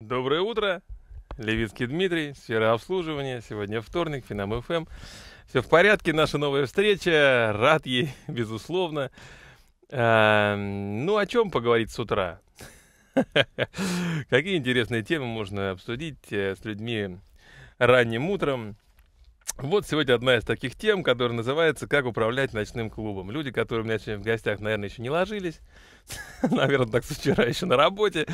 Доброе утро! Левицкий Дмитрий, сфера обслуживания. Сегодня вторник, Финам ФМ. Все в порядке, наша новая встреча. Рад ей, безусловно. А, ну, о чем поговорить с утра? Какие интересные темы можно обсудить э, с людьми ранним утром. Вот сегодня одна из таких тем, которая называется «Как управлять ночным клубом». Люди, которые у меня сегодня в гостях, наверное, еще не ложились. Наверное, так с вчера еще на работе.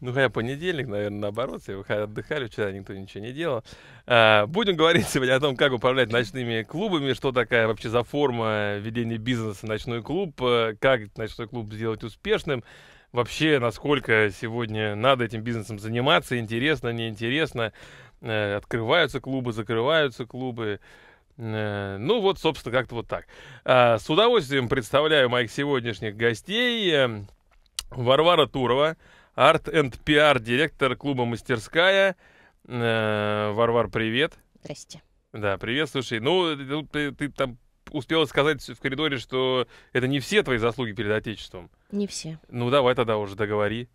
Ну, хотя понедельник, наверное, наоборот. Все отдыхали, вчера никто ничего не делал. А, будем говорить сегодня о том, как управлять ночными клубами, что такая вообще за форма ведения бизнеса ночной клуб, э, как ночной клуб сделать успешным, вообще, насколько сегодня надо этим бизнесом заниматься, интересно, неинтересно. интересно Э, открываются клубы, закрываются клубы. Э, ну вот, собственно, как-то вот так. А, с удовольствием представляю моих сегодняшних гостей. Эм, Варвара Турова, арт энд пиар директор клуба «Мастерская». Э, Варвар, привет. Здрасте. Да, привет, слушай. Ну, ну, ты, ты там успела сказать в коридоре, что это не все твои заслуги перед Отечеством. Не все. Ну, давай тогда уже договори.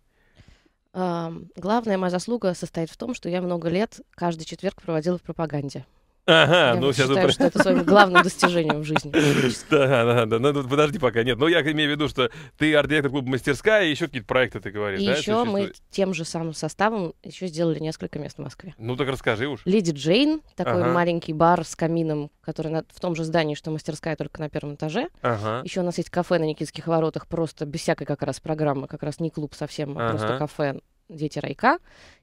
Главная моя заслуга состоит в том, что я много лет каждый четверг проводила в пропаганде. Ага, я ну сейчас считаю, что это свое главное достижение в жизни. Да, да, да. Ну, подожди пока, нет. Но ну, я имею в виду, что ты арт-директор клуба «Мастерская», и еще какие-то проекты ты говоришь, И да, еще мы тем же самым составом еще сделали несколько мест в Москве. Ну так расскажи уж. Леди Джейн, такой ага. маленький бар с камином, который на, в том же здании, что «Мастерская», только на первом этаже. Ага. Еще у нас есть кафе на Никитских воротах, просто без всякой как раз программы, как раз не клуб совсем, а ага. просто кафе «Дети райка».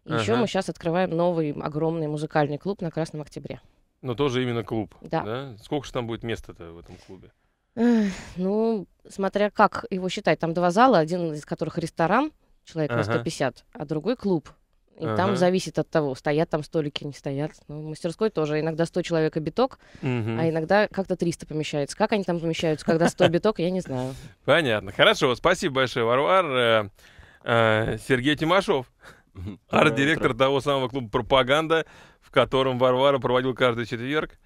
И ага. еще мы сейчас открываем новый огромный музыкальный клуб на Красном Октябре. Но тоже именно клуб. Да. да? Сколько же там будет места-то в этом клубе? Ну, смотря как его считать. Там два зала, один из которых ресторан, человек ага. на 150, а другой клуб. И ага. там зависит от того, стоят там столики, не стоят. Ну, в мастерской тоже иногда 100 человек и биток, угу. а иногда как-то 300 помещается. Как они там помещаются, когда 100 биток, я не знаю. Понятно. Хорошо, спасибо большое, Варвар. Э, э, Сергей Тимашов, арт-директор того самого клуба «Пропаганда» в котором Варвара проводил каждый четверг.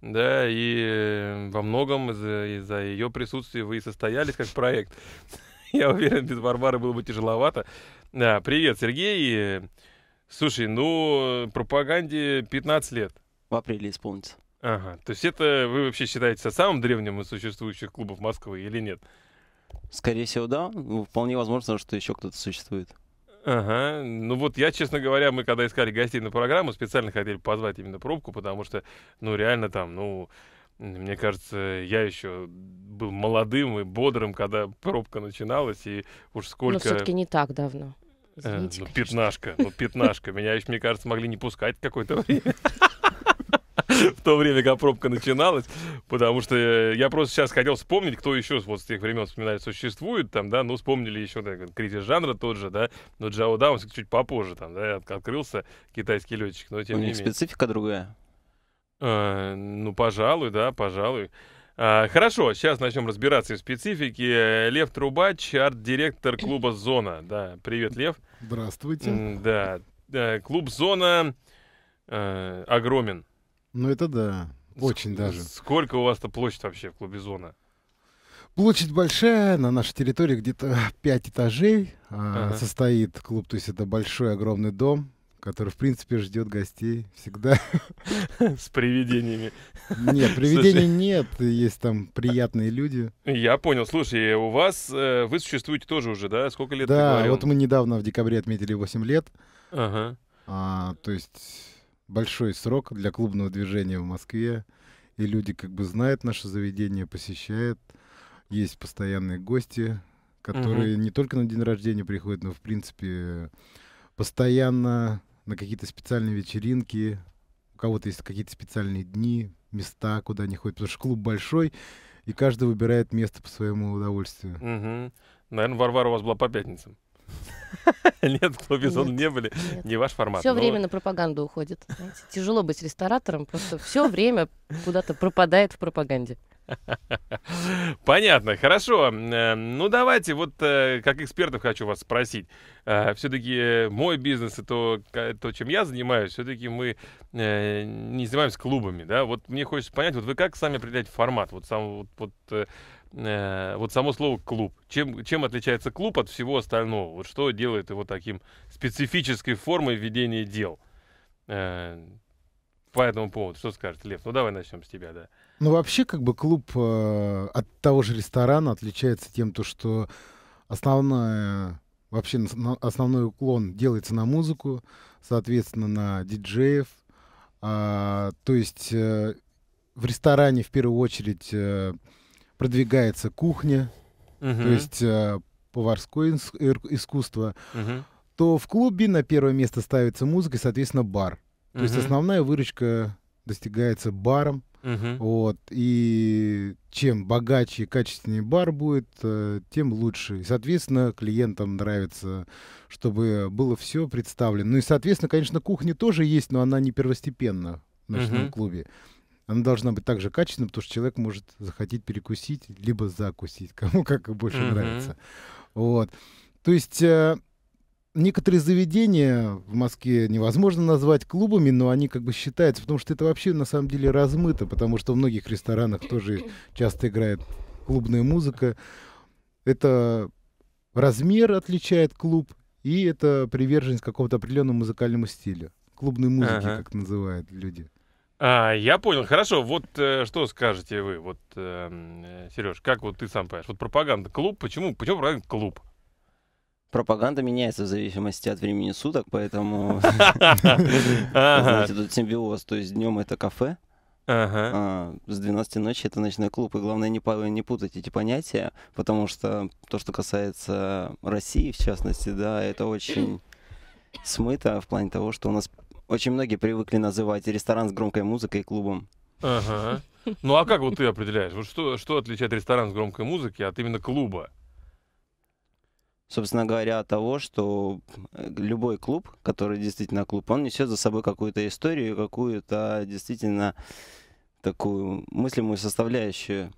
Да, и э, во многом из-за из ее присутствия вы и состоялись как проект. Я уверен, без Варвары было бы тяжеловато. Да, привет, Сергей. Слушай, ну, пропаганде 15 лет. В апреле исполнится. Ага, то есть это вы вообще считаете самым древним из существующих клубов Москвы или нет? Скорее всего, да. Ну, вполне возможно, что еще кто-то существует. Ага. Ну вот я, честно говоря, мы когда искали гостей на программу, специально хотели позвать именно пробку, потому что, ну реально там, ну, мне кажется, я еще был молодым и бодрым, когда пробка начиналась, и уж сколько... Но все-таки не так давно. Э, Извините, э, ну, конечно. пятнашка, ну, пятнашка. Меня еще, мне кажется, могли не пускать какое-то время. в то время, как пробка начиналась, потому что э, я просто сейчас хотел вспомнить, кто еще вот с тех времен вспоминает, существует там, да, ну, вспомнили еще, да, кризис жанра тот же, да, но Джао Даун чуть попозже там, да, открылся китайский летчик, но тем У не менее. специфика другая. А, ну, пожалуй, да, пожалуй. А, хорошо, сейчас начнем разбираться в специфике. Лев Трубач, арт-директор клуба «Зона». Да, привет, Лев. Здравствуйте. Да, э, клуб «Зона» огромен. Ну это да, очень Ск- даже. Сколько у вас-то площадь вообще в клубе «Зона»? Площадь большая, на нашей территории где-то 5 этажей а, ага. а, состоит клуб, то есть это большой огромный дом, который, в принципе, ждет гостей всегда. С привидениями. Нет, привидений нет, есть там приятные люди. Я понял, слушай, у вас, э, вы существуете тоже уже, да? Сколько лет Да, вот мы недавно в декабре отметили 8 лет. Ага. А, то есть большой срок для клубного движения в Москве. И люди как бы знают наше заведение, посещают. Есть постоянные гости, которые угу. не только на день рождения приходят, но в принципе постоянно на какие-то специальные вечеринки. У кого-то есть какие-то специальные дни, места, куда они ходят, потому что клуб большой, и каждый выбирает место по своему удовольствию. Угу. Наверное, Варвара у вас была по пятницам. Нет, в клубе зон не были. Нет. Не ваш формат. Все но... время на пропаганду уходит. Знаете, тяжело быть ресторатором, просто все время куда-то пропадает в пропаганде. Понятно, хорошо. Э, ну, давайте, вот э, как экспертов хочу вас спросить. Э, все-таки мой бизнес это то, то, чем я занимаюсь, все-таки мы не занимаемся клубами, да? Вот мне хочется понять, вот вы как сами определяете формат? Вот сам вот, вот вот само слово клуб. Чем, чем отличается клуб от всего остального? Вот что делает его таким специфической формой ведения дел? По этому поводу, что скажет Лев? Ну давай начнем с тебя, да. Ну, вообще, как бы клуб э, от того же ресторана отличается тем, то, что основная, вообще на, основной уклон делается на музыку, соответственно, на диджеев. А, то есть э, в ресторане в первую очередь э, продвигается кухня, uh-huh. то есть э, поварское искусство. Uh-huh. То в клубе на первое место ставится музыка и, соответственно, бар. То uh-huh. есть основная выручка достигается баром, Угу. Вот. И чем богаче и качественнее бар будет, э, тем лучше. И, соответственно, клиентам нравится, чтобы было все представлено. Ну и, соответственно, конечно, кухня тоже есть, но она не первостепенна в ночном угу. клубе. Она должна быть также качественной, потому что человек может захотеть перекусить, либо закусить, кому как больше угу. нравится. Вот. То есть э, некоторые заведения в Москве невозможно назвать клубами, но они как бы считаются, потому что это вообще на самом деле размыто, потому что в многих ресторанах тоже часто играет клубная музыка. Это размер отличает клуб, и это приверженность какому-то определенному музыкальному стилю. Клубной музыки, ага. как называют люди. А, я понял, хорошо. Вот э, что скажете вы, вот эм, э, Сереж, как вот ты сам понимаешь? Вот пропаганда клуб, почему, почему пропаганда клуб? пропаганда меняется в зависимости от времени суток, поэтому знаете, тут симбиоз. То есть днем это кафе, а, с 12 ночи это ночной клуб. И главное, не, не путать эти понятия, потому что то, что касается России, в частности, да, это очень смыто в плане того, что у нас очень многие привыкли называть ресторан с громкой музыкой клубом. Ага. Ну а как вот ты определяешь? Вот что, что отличает ресторан с громкой музыкой от именно клуба? собственно говоря, того, что э, любой клуб, который действительно клуб, он несет за собой какую-то историю, какую-то а, действительно такую мыслимую составляющую.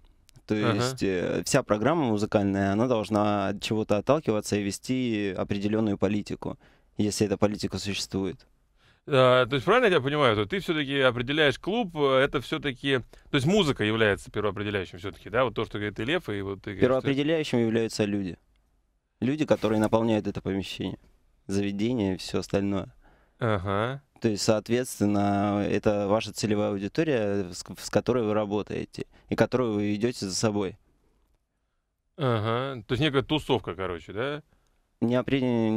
То ага. есть э, вся программа музыкальная, она должна от чего-то отталкиваться и вести определенную политику, если эта политика существует. А, то есть правильно я тебя понимаю, то ты все-таки определяешь клуб, э, это все-таки, то есть музыка является первоопределяющим все-таки, да, вот то, что говорит и Лев, и вот ты. Первоопределяющим что... являются люди люди, которые наполняют это помещение, заведение и все остальное. Ага. То есть, соответственно, это ваша целевая аудитория, с, с которой вы работаете и которую вы ведете за собой. Ага. То есть некая тусовка, короче, да? не, опри... не...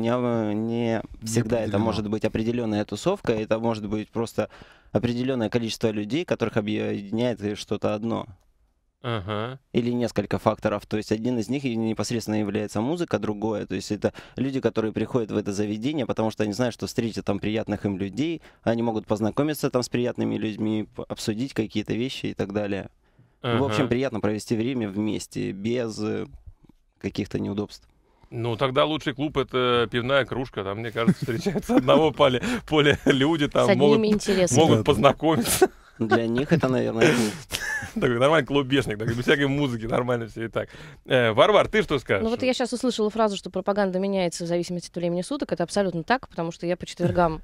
не всегда не это может быть определенная тусовка, это может быть просто определенное количество людей, которых объединяет что-то одно ага. или несколько факторов. То есть один из них непосредственно является музыка, другое. То есть это люди, которые приходят в это заведение, потому что они знают, что встретят там приятных им людей, они могут познакомиться там с приятными людьми, обсудить какие-то вещи и так далее. Ага. В общем, приятно провести время вместе, без э, каких-то неудобств. Ну, тогда лучший клуб — это пивная кружка. Там, мне кажется, встречаются одного поля, люди, там могут познакомиться. Для них это, наверное, Такой нормальный клубешник, без всякой музыки, нормально все и так. Э, Варвар, ты что скажешь? Ну вот я сейчас услышала фразу, что пропаганда меняется в зависимости от времени суток. Это абсолютно так, потому что я по четвергам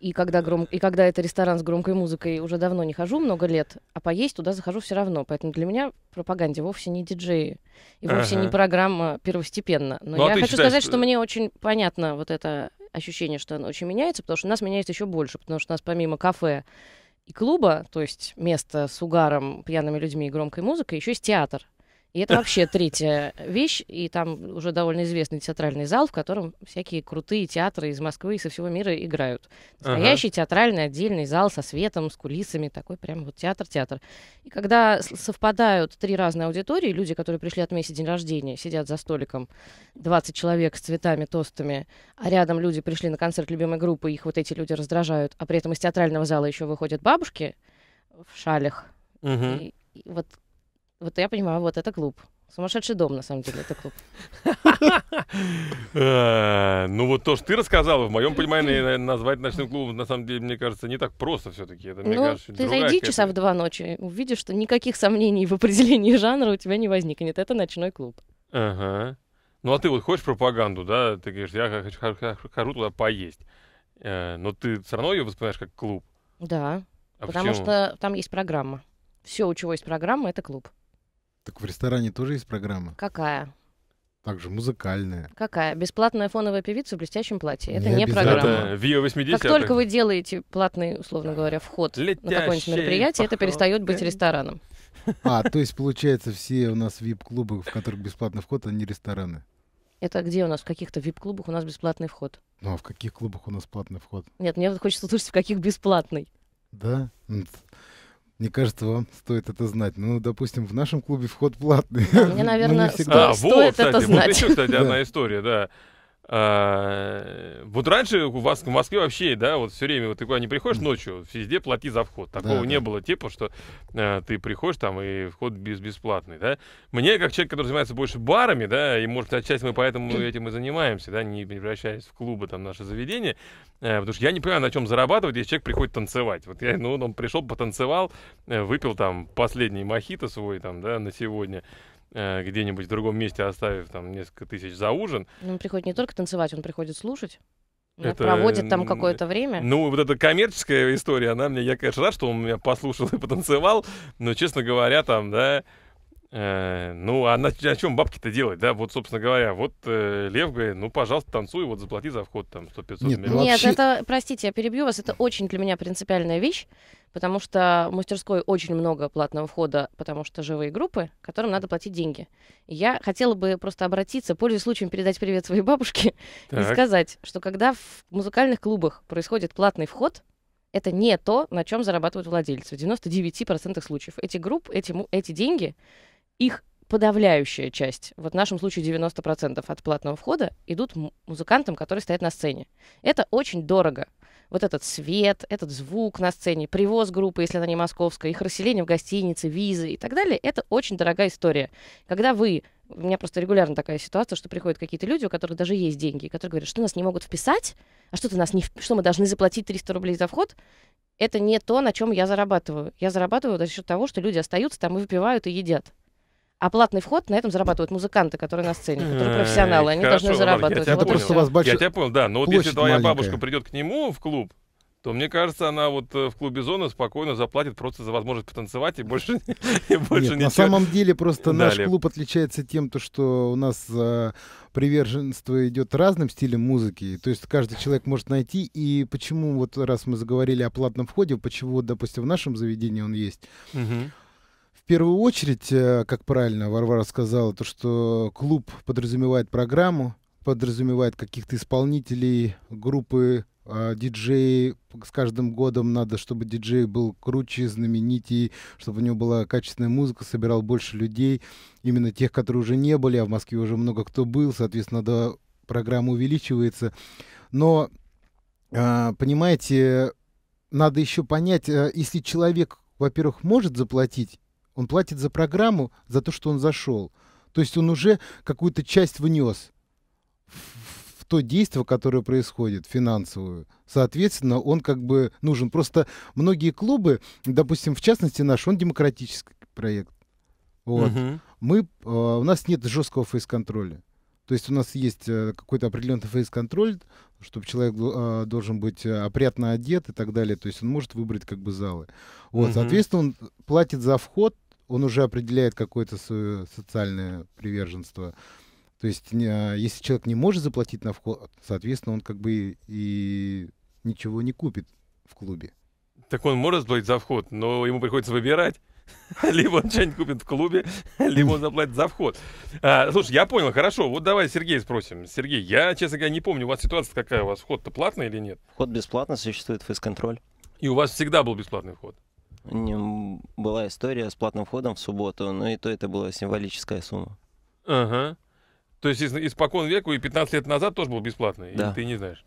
и когда, гром... и когда это ресторан с громкой музыкой, уже давно не хожу, много лет, а поесть туда захожу все равно. Поэтому для меня пропаганде вовсе не диджеи и вовсе ага. не программа первостепенно. Но ну, а я а хочу считаешь... сказать, что э, мне очень понятно вот это ощущение, что оно очень меняется, потому что у нас меняется еще больше, потому что у нас помимо кафе и клуба, то есть место с угаром, пьяными людьми и громкой музыкой, еще есть театр. И это вообще третья вещь, и там уже довольно известный театральный зал, в котором всякие крутые театры из Москвы и со всего мира играют. Настоящий ага. театральный отдельный зал со светом, с кулисами, такой прям вот театр-театр. И когда совпадают три разные аудитории, люди, которые пришли отметить день рождения, сидят за столиком, 20 человек с цветами, тостами, а рядом люди пришли на концерт любимой группы, их вот эти люди раздражают, а при этом из театрального зала еще выходят бабушки в шалях. Угу. И, и вот вот я понимаю, вот это клуб. Сумасшедший дом, на самом деле, это клуб. Э, ну вот то, что ты рассказала, в моем понимании э, назвать ночным клубом, на самом деле, мне кажется, не так просто все-таки. Ну ты зайди часа в два ночи, увидишь, что никаких сомнений в определении жанра у тебя не возникнет. Это ночной клуб. Ага. Ну а ты вот хочешь пропаганду, да? Ты говоришь, я хожу туда поесть. Э, но ты все равно ее воспринимаешь как клуб. Да, а потому что там есть программа. Все, у чего есть программа, это клуб. Так в ресторане тоже есть программа? Какая? Также музыкальная. Какая? Бесплатная фоновая певица в блестящем платье. Это не, не программа. Это Вио 80 Как только вы делаете платный, условно говоря, вход Летящие на какое-нибудь мероприятие, это перестает быть рестораном. А, то есть, получается, все у нас вип-клубы, в которых бесплатный вход, они рестораны. Это где у нас? В каких-то вип-клубах у нас бесплатный вход. Ну, а в каких клубах у нас платный вход? Нет, мне вот хочется услышать, в каких бесплатный. Да? Мне кажется, вам стоит это знать. Ну, допустим, в нашем клубе вход платный. мне, ну, наверное, сто... а, стоит вот, кстати, это знать. Вот еще, кстати, одна история, да. А, вот раньше у вас в Москве вообще, да, вот все время, вот ты куда не приходишь ночью, везде плати за вход. Такого да, не да. было типа, что а, ты приходишь там и вход без, бесплатный, да. Мне, как человек, который занимается больше барами, да, и, может, отчасти мы поэтому этим и занимаемся, да, не превращаясь в клубы, там, наше заведение, а, потому что я не понимаю, на чем зарабатывать, если человек приходит танцевать. Вот я, ну, он пришел, потанцевал, э, выпил там последний мохито свой, там, да, на сегодня, Э, где-нибудь в другом месте оставив там несколько тысяч за ужин. Ну, он приходит не только танцевать, он приходит слушать. Это... Проводит там какое-то время. Ну, вот эта коммерческая история, она мне, я, конечно, рад, что он меня послушал и потанцевал, но, честно говоря, там, да, э, ну, а на, на чем бабки-то делать, да? Вот, собственно говоря, вот э, Лев говорит, ну, пожалуйста, танцуй, вот заплати за вход там 100-500 ну, миллионов. Нет, вообще... Нет, это, простите, я перебью вас, это очень для меня принципиальная вещь потому что в мастерской очень много платного входа, потому что живые группы, которым надо платить деньги. я хотела бы просто обратиться, пользуясь случаем, передать привет своей бабушке так. и сказать, что когда в музыкальных клубах происходит платный вход, это не то, на чем зарабатывают владельцы. В 99% случаев эти группы, эти, эти деньги, их подавляющая часть, вот в нашем случае 90% от платного входа, идут музыкантам, которые стоят на сцене. Это очень дорого вот этот свет, этот звук на сцене, привоз группы, если она не московская, их расселение в гостинице, визы и так далее, это очень дорогая история. Когда вы у меня просто регулярно такая ситуация, что приходят какие-то люди, у которых даже есть деньги, которые говорят, что нас не могут вписать, а что-то нас не, что мы должны заплатить 300 рублей за вход, это не то, на чем я зарабатываю. Я зарабатываю за счет того, что люди остаются там и выпивают и едят. А платный вход на этом зарабатывают музыканты, которые на сцене, которые профессионалы. Они должны зарабатывать. Я тебя, вот просто вас больше... я тебя понял, да. Но ну вот если твоя бабушка придет к нему в клуб, то мне кажется, она вот э, в клубе «Зона» спокойно заплатит просто за возможность потанцевать и больше, и больше Нет, ничего. На самом деле просто наш клуб отличается тем, то, что у нас э, приверженство идет разным стилям музыки. То есть каждый человек может найти. И почему вот раз мы заговорили о платном входе, почему, допустим, в нашем заведении он есть. Угу в первую очередь, э, как правильно Варвара сказала, то, что клуб подразумевает программу, подразумевает каких-то исполнителей, группы, а, диджеи. С каждым годом надо, чтобы диджей был круче, знаменитее, чтобы у него была качественная музыка, собирал больше людей, именно тех, которые уже не были, а в Москве уже много кто был, соответственно, да, программа увеличивается. Но, а, понимаете, надо еще понять, э, если человек во-первых, может заплатить, он платит за программу, за то, что он зашел. То есть он уже какую-то часть внес в, в то действие, которое происходит, финансовую. Соответственно, он как бы нужен. Просто многие клубы, допустим, в частности наш, он демократический проект. Вот. Угу. Мы, э, у нас нет жесткого фейс-контроля. То есть у нас есть э, какой-то определенный фейс-контроль, чтобы человек а, должен быть э, опрятно одет и так далее. То есть он может выбрать как бы залы. Вот, угу. соответственно, он платит за вход, он уже определяет какое-то свое социальное приверженство. То есть а, если человек не может заплатить на вход, соответственно, он как бы и ничего не купит в клубе. Так он может платить за вход, но ему приходится выбирать. Либо он что-нибудь купит в клубе, либо он заплатит за вход. А, слушай, я понял, хорошо. Вот давай Сергей спросим. Сергей, я, честно говоря, не помню, у вас ситуация какая у вас? Вход-то платный или нет? Вход бесплатно, существует фейс-контроль. И у вас всегда был бесплатный вход? Не, Была история с платным входом в субботу, но ну и то это была символическая сумма. Ага. То есть из испокон веку и 15 лет назад тоже был бесплатный? Да. Или ты не знаешь?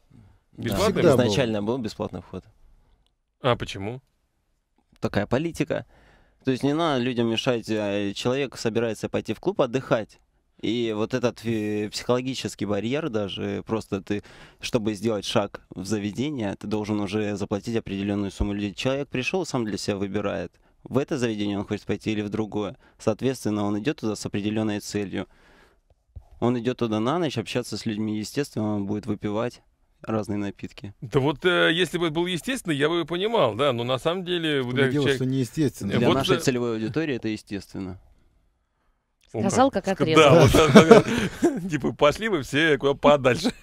Бесплатный? Да. Изначально был бесплатный вход. А почему? Такая политика. То есть не надо людям мешать. А, человек собирается пойти в клуб отдыхать. И вот этот э, психологический барьер даже, просто ты, чтобы сделать шаг в заведение, ты должен уже заплатить определенную сумму людей. Человек пришел, сам для себя выбирает, в это заведение он хочет пойти или в другое. Соответственно, он идет туда с определенной целью. Он идет туда на ночь общаться с людьми, естественно, он будет выпивать разные напитки. Да вот э, если бы это было естественно, я бы понимал, да, но на самом деле... Что для дело, человек... что неестественно. Для вот нашей да... целевой аудитории это естественно. Сказал, как отрезал. Да, вот, типа, пошли бы все куда подальше.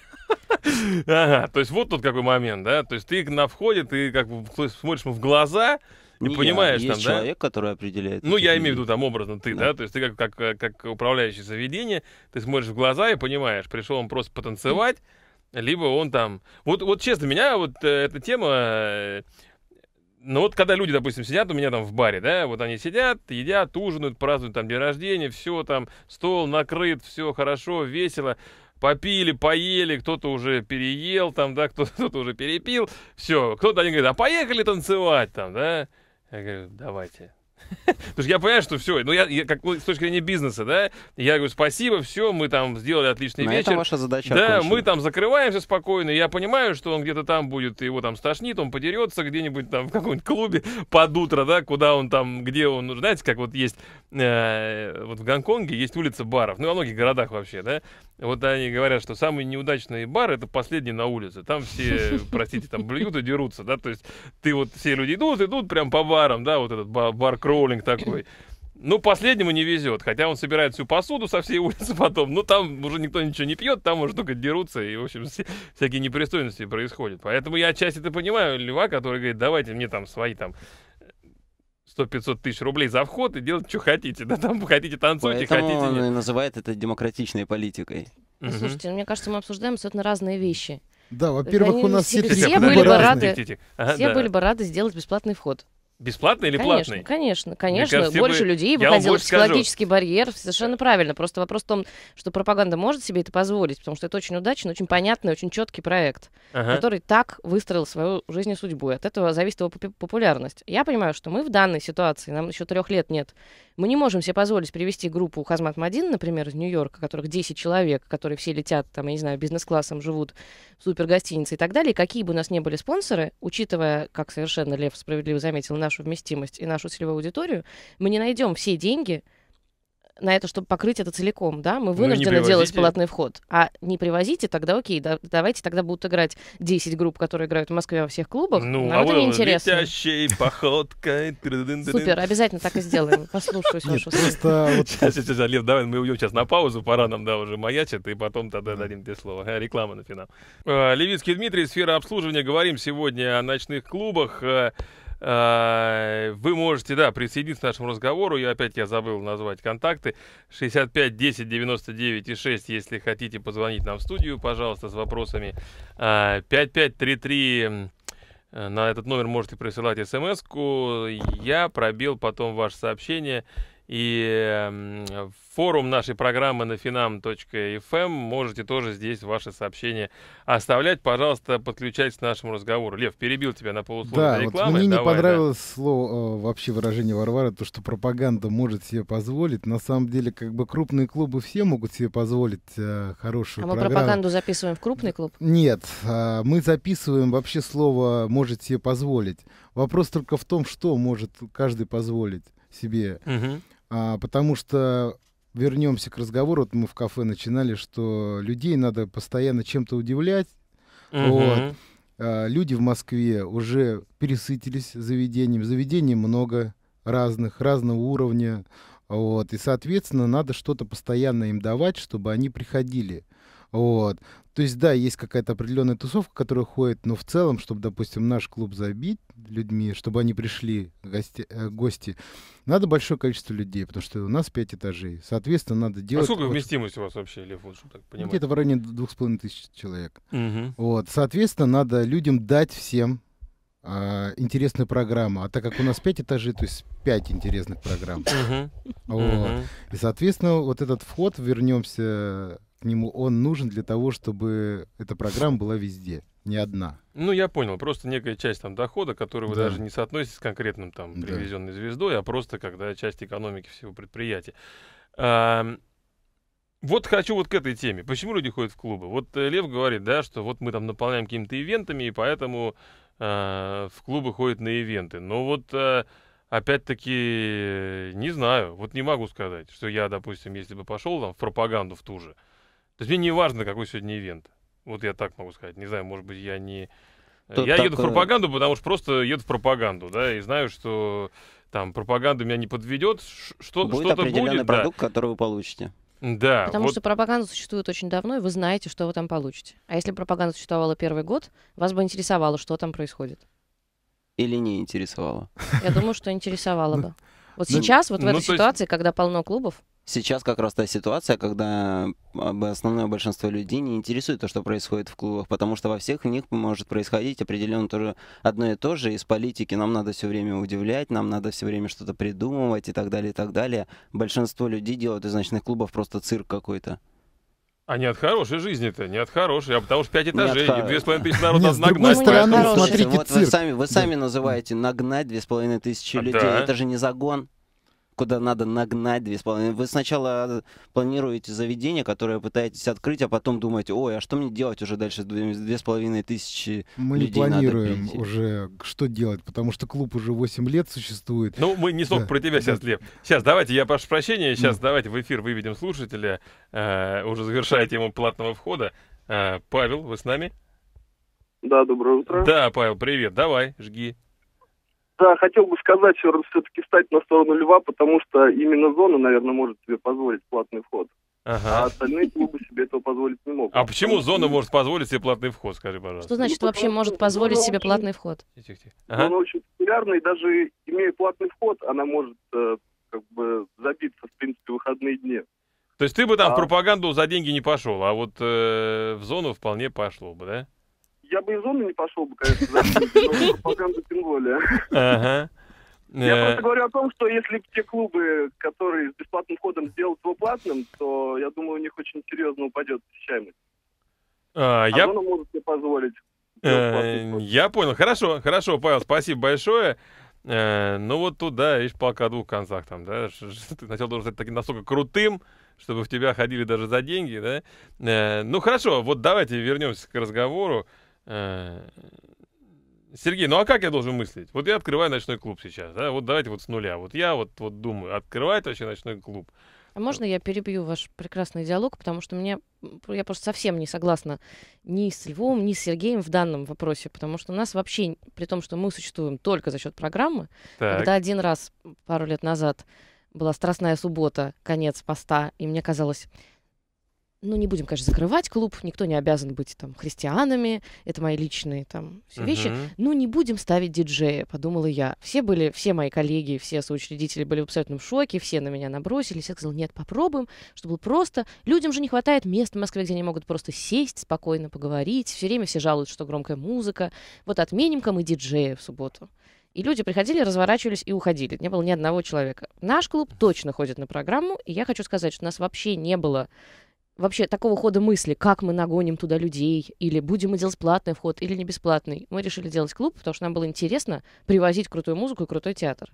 Ага, то есть вот тут какой момент, да? То есть ты на входе, ты как бы смотришь в глаза, не, не ну, понимаешь есть там, человек, да? человек, который определяет. Ну, я имею в виду там образно ты, да. да? То есть ты как, как, э, как управляющий заведение, ты смотришь в глаза и понимаешь, пришел он просто потанцевать, либо он там... Вот, вот честно, меня вот э, эта тема... Э, ну вот когда люди, допустим, сидят у меня там в баре, да, вот они сидят, едят, ужинают, празднуют там день рождения, все там, стол накрыт, все хорошо, весело, попили, поели, кто-то уже переел там, да, кто-то, кто уже перепил, все, кто-то они говорят, а поехали танцевать там, да, я говорю, давайте, то есть я понимаю, что все, ну я, я как, ну, с точки зрения бизнеса, да, я говорю спасибо, все, мы там сделали отличный Но вечер. Это ваша задача. Да, окончена. мы там закрываемся спокойно. Я понимаю, что он где-то там будет, его там стошнит, он подерется где-нибудь там в каком-нибудь клубе под утро, да, куда он там, где он, ну, знаете, как вот есть, э, вот в Гонконге есть улица баров, ну во многих городах вообще, да. Вот они говорят, что самые неудачные бары это последние на улице. Там все, простите, там блюют и дерутся, да, то есть ты вот все люди идут, идут прям по барам, да, вот этот бар-круг роулинг такой. Ну, последнему не везет, хотя он собирает всю посуду со всей улицы потом. Ну, там уже никто ничего не пьет, там уже только дерутся, и, в общем, всякие непристойности происходят. Поэтому я часть это понимаю, Льва, который говорит, давайте мне там свои там 100-500 э, тысяч рублей за вход и делать, что хотите. Да там хотите танцуйте, Поэтому хотите... он и называет это демократичной политикой. Ну, слушайте, мне кажется, мы обсуждаем абсолютно разные вещи. Да, во-первых, у нас все, все, были бы рады, ага, все да. были бы рады сделать бесплатный вход. Бесплатно или конечно, платный? Конечно, конечно. кажется, больше бы... людей выходило психологический скажу. барьер. Совершенно правильно. Просто вопрос в том, что пропаганда может себе это позволить, потому что это очень удачный, очень понятный, очень четкий проект, ага. который так выстроил свою жизнь и судьбу. И от этого зависит его популярность. Я понимаю, что мы в данной ситуации, нам еще трех лет нет мы не можем себе позволить привести группу Хазмат-Мадин, например, из Нью-Йорка, которых 10 человек, которые все летят, там, я не знаю, бизнес-классом, живут в супергостинице и так далее. какие бы у нас ни были спонсоры, учитывая, как совершенно Лев справедливо заметил, нашу вместимость и нашу целевую аудиторию, мы не найдем все деньги, на это, чтобы покрыть это целиком, да, мы ну, вынуждены ну, делать платный вход. А не привозите, тогда окей, да, давайте тогда будут играть 10 групп, которые играют в Москве во всех клубах. Ну, а вы. неинтересно. летящей походкой. Супер, обязательно так и сделаем. Послушаюсь вашу Просто Сейчас, сейчас, Лев, давай мы уйдем сейчас на паузу, пора нам, да, уже маячит, и потом тогда дадим тебе слово. Реклама на финал. А, Левицкий Дмитрий, сфера обслуживания. Говорим сегодня о ночных клубах. А, Э, вы можете, да, присоединиться к нашему разговору. Я опять я забыл назвать контакты. 65 10 99 и 6, если хотите позвонить нам в студию, пожалуйста, с вопросами. 5533 э, э, на этот номер можете присылать смс-ку. Я пробил потом ваше сообщение. И эм, форум нашей программы на finam.fm. Эм, можете тоже здесь ваши сообщения оставлять. Пожалуйста, подключайтесь к нашему разговору. Лев, перебил тебя на полусловие да, рекламы. Вот мне не понравилось да. слово, э, вообще выражение Варвары, то, что пропаганда может себе позволить. На самом деле, как бы крупные клубы все могут себе позволить э, хорошую а программу. А мы пропаганду записываем в крупный клуб? Нет, э, мы записываем вообще слово «может себе позволить». Вопрос только в том, что может каждый позволить себе. Угу. А, потому что вернемся к разговору, вот мы в кафе начинали, что людей надо постоянно чем-то удивлять. Угу. Вот. А, люди в Москве уже пересытились заведением. Заведений много разных, разного уровня. Вот. И, соответственно, надо что-то постоянно им давать, чтобы они приходили. Вот. То есть, да, есть какая-то определенная тусовка, которая ходит, но в целом, чтобы, допустим, наш клуб забить людьми, чтобы они пришли, гости, э, гости надо большое количество людей, потому что у нас пять этажей. Соответственно, надо а делать... А сколько вот, вместимость у вас вообще, Лев, лучше так понимать? Где-то в районе половиной тысяч человек. Угу. Вот. Соответственно, надо людям дать всем а, интересную программу. А так как у нас пять этажей, то есть пять интересных программ. Угу. Вот. Угу. И, соответственно, вот этот вход, вернемся нему он нужен для того, чтобы эта программа была везде, не одна. Ну, я понял, просто некая часть там дохода, которая да. даже не соотносится с конкретным там привезенной да. звездой, а просто когда часть экономики всего предприятия. А, вот хочу вот к этой теме. Почему люди ходят в клубы? Вот э, Лев говорит, да, что вот мы там наполняем какими-то ивентами, и поэтому а, в клубы ходят на ивенты. Но вот... А, Опять-таки, не знаю, вот не могу сказать, что я, допустим, если бы пошел там в пропаганду в ту же, то есть мне не важно, какой сегодня ивент. Вот я так могу сказать. Не знаю, может быть, я не... Э, Тут я такое... еду в э, пропаганду, потому что просто еду в пропаганду, да, и знаю, что там пропаганда меня не подведет, что, будет что-то определенный будет. продукт, да. который вы получите. Да. Потому вот... что пропаганда существует очень давно, и вы знаете, что вы там получите. А если пропаганда существовала первый год, вас бы интересовало, что там происходит. Или не интересовало? Я думаю, что интересовало бы. Вот ну, сейчас, вот в ну, этой ситуации, когда полно клубов, Сейчас как раз та ситуация, когда а, основное большинство людей не интересует то, что происходит в клубах, потому что во всех них может происходить определенно тоже одно и то же. Из политики нам надо все время удивлять, нам надо все время что-то придумывать и так далее, и так далее. Большинство людей делают из ночных клубов просто цирк какой-то. А не от хорошей жизни-то, не от хорошей, а потому что пять этажей, не и две с половиной тысячи народу надо нагнать. Стороны, смотрите, вот вы сами, вы сами называете нагнать две с половиной тысячи а, людей, это же не загон куда надо нагнать две с половиной Вы сначала э, планируете заведение, которое пытаетесь открыть, а потом думаете, ой, а что мне делать уже дальше с половиной тысячи Мы людей не планируем уже, что делать, потому что клуб уже 8 лет существует. Ну, мы не столько да. про тебя сейчас, да. Лев. Сейчас, давайте, я прошу прощения, сейчас да. давайте в эфир выведем слушателя, э, уже завершая тему платного входа. Э, Павел, вы с нами? Да, доброе утро. Да, Павел, привет, давай, жги да, хотел бы сказать, что все-таки встать на сторону Льва, потому что именно зона, наверное, может себе позволить платный вход. Ага. А остальные клубы себе этого позволить не могут. А почему зона может позволить себе платный вход, скажи, пожалуйста? Что значит ну, вообще может позволить себе очень... платный вход? Тихо, тихо. Ага. Она очень популярна, и даже имея платный вход, она может э, как бы забиться, в принципе, в выходные дни. То есть ты бы там а... в пропаганду за деньги не пошел, а вот э, в зону вполне пошло бы, да? я бы из зоны не пошел бы, конечно, за пропаганду тем более. Ага. Я э. просто говорю о том, что если те клубы, которые с бесплатным входом сделают его платным, то, я думаю, у них очень серьезно упадет посещаемость. А, а я... А может себе позволить. Э, я понял. Хорошо, хорошо, Павел, спасибо большое. Э, ну вот туда да, видишь, полка двух концах там, да, ты сначала должен стать таким настолько крутым, чтобы в тебя ходили даже за деньги, да. Ну хорошо, вот давайте вернемся к разговору. Э, Сергей, ну а как я должен мыслить? Вот я открываю ночной клуб сейчас, да? Вот давайте вот с нуля. Вот я вот, вот думаю, открывает вообще ночной клуб. А можно я перебью ваш прекрасный диалог, потому что мне я просто совсем не согласна ни с Львом, ни с Сергеем в данном вопросе, потому что у нас вообще, при том, что мы существуем только за счет программы, так. когда один раз пару лет назад была страстная суббота, конец поста, и мне казалось, ну, не будем, конечно, закрывать клуб, никто не обязан быть там христианами, это мои личные там все uh-huh. вещи. Ну, не будем ставить диджея, подумала я. Все были, все мои коллеги, все соучредители были в абсолютном шоке, все на меня набросились. Я сказала, нет, попробуем, чтобы было просто... Людям же не хватает мест в Москве, где они могут просто сесть, спокойно поговорить. Все время все жалуются, что громкая музыка. Вот отменим-ка мы диджея в субботу. И люди приходили, разворачивались и уходили. Не было ни одного человека. Наш клуб точно ходит на программу, и я хочу сказать, что у нас вообще не было вообще такого хода мысли, как мы нагоним туда людей, или будем мы делать платный вход, или не бесплатный, мы решили делать клуб, потому что нам было интересно привозить крутую музыку и крутой театр.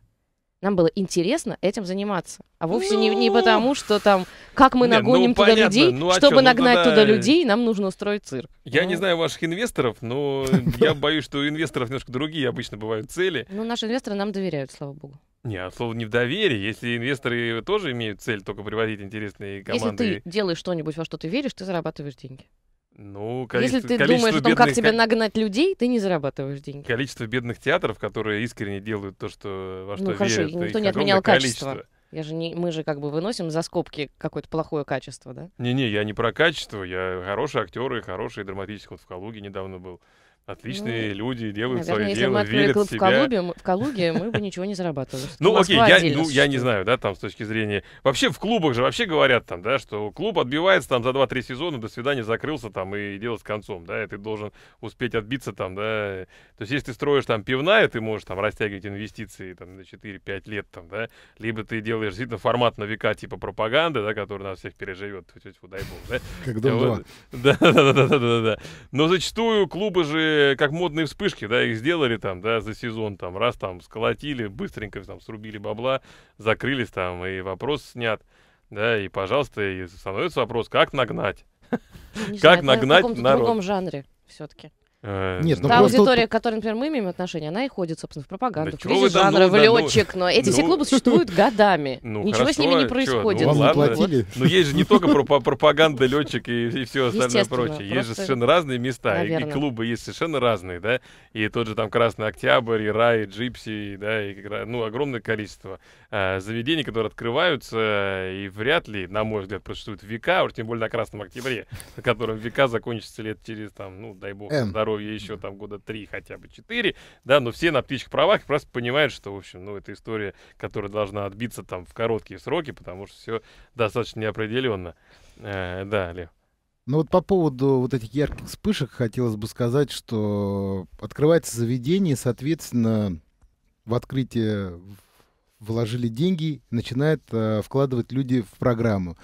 Нам было интересно этим заниматься. А вовсе ну... не, не ну. потому, что там, как мы нагоним не, ну, туда понятно. людей, ну, а чтобы чё? Ну, нагнать ну, тогда... туда людей, нам нужно устроить цирк. Я ну. не знаю ваших инвесторов, но я боюсь, что у инвесторов немножко другие обычно бывают цели. Ну, наши инвесторы нам доверяют, слава богу. Не, от а слова не в доверии. Если инвесторы тоже имеют цель только приводить интересные команды. Если ты делаешь что-нибудь, во что ты веришь, ты зарабатываешь деньги. Ну, Если ты думаешь о том, как тебя нагнать людей, ты не зарабатываешь деньги. Количество бедных театров, которые искренне делают то, что во ну, что ну, верят. Хорошо, никто не отменял количество. качество. Я же не, мы же как бы выносим за скобки какое-то плохое качество, да? Не-не, я не про качество, я хорошие актеры, хороший драматический, вот в Калуге недавно был. Отличные ну, люди делают наверное, свое дело, мы верят в себя. Калуге, в Калуге мы бы ничего не зарабатывали. Ну окей, я, ну, я не знаю, да, там с точки зрения... Вообще в клубах же вообще говорят там, да, что клуб отбивается там за 2-3 сезона, до свидания, закрылся там и дело с концом, да, и ты должен успеть отбиться там, да. То есть если ты строишь там пивная, ты можешь там растягивать инвестиции там на 4-5 лет там, да, либо ты делаешь действительно формат на века типа пропаганды, да, который нас всех переживет, дай бог, да. Как дом Да, да, да, да, да, да. Но зачастую клубы же Э, как модные вспышки, да, их сделали там, да, за сезон, там, раз там сколотили, быстренько там срубили бабла, закрылись там, и вопрос снят, да, и, пожалуйста, и становится вопрос, как нагнать? Как нагнать народ? В другом жанре все-таки. Э, Нет, ну Та аудитория, к которой, например, мы имеем отношение, она и ходит, собственно, в пропаганду, да в кризис жанра, в летчик, ну, но эти ну, все клубы существуют годами. Ну, Ничего хорошо, с ними не а ну, происходит. Ну, ну ладно. Но есть же не только пропаганда, летчик и, и все остальное прочее. Есть же совершенно разные места, Наверное. и клубы есть совершенно разные, да, и тот же там Красный Октябрь, и Рай, и Джипси, да, и, ну, огромное количество. Э, заведений, которые открываются, и вряд ли, на мой взгляд, просуществуют века, уж тем более на Красном Октябре, на котором века закончится лет через, там, ну, дай бог, здоровье еще там года три, хотя бы четыре, да, но все на птичьих правах просто понимают, что, в общем, ну, это история, которая должна отбиться там в короткие сроки, потому что все достаточно неопределенно. Э, да, Лев. Ну вот по поводу вот этих ярких вспышек хотелось бы сказать, что открывается заведение, соответственно, в открытие вложили деньги, начинают э, вкладывать люди в программу.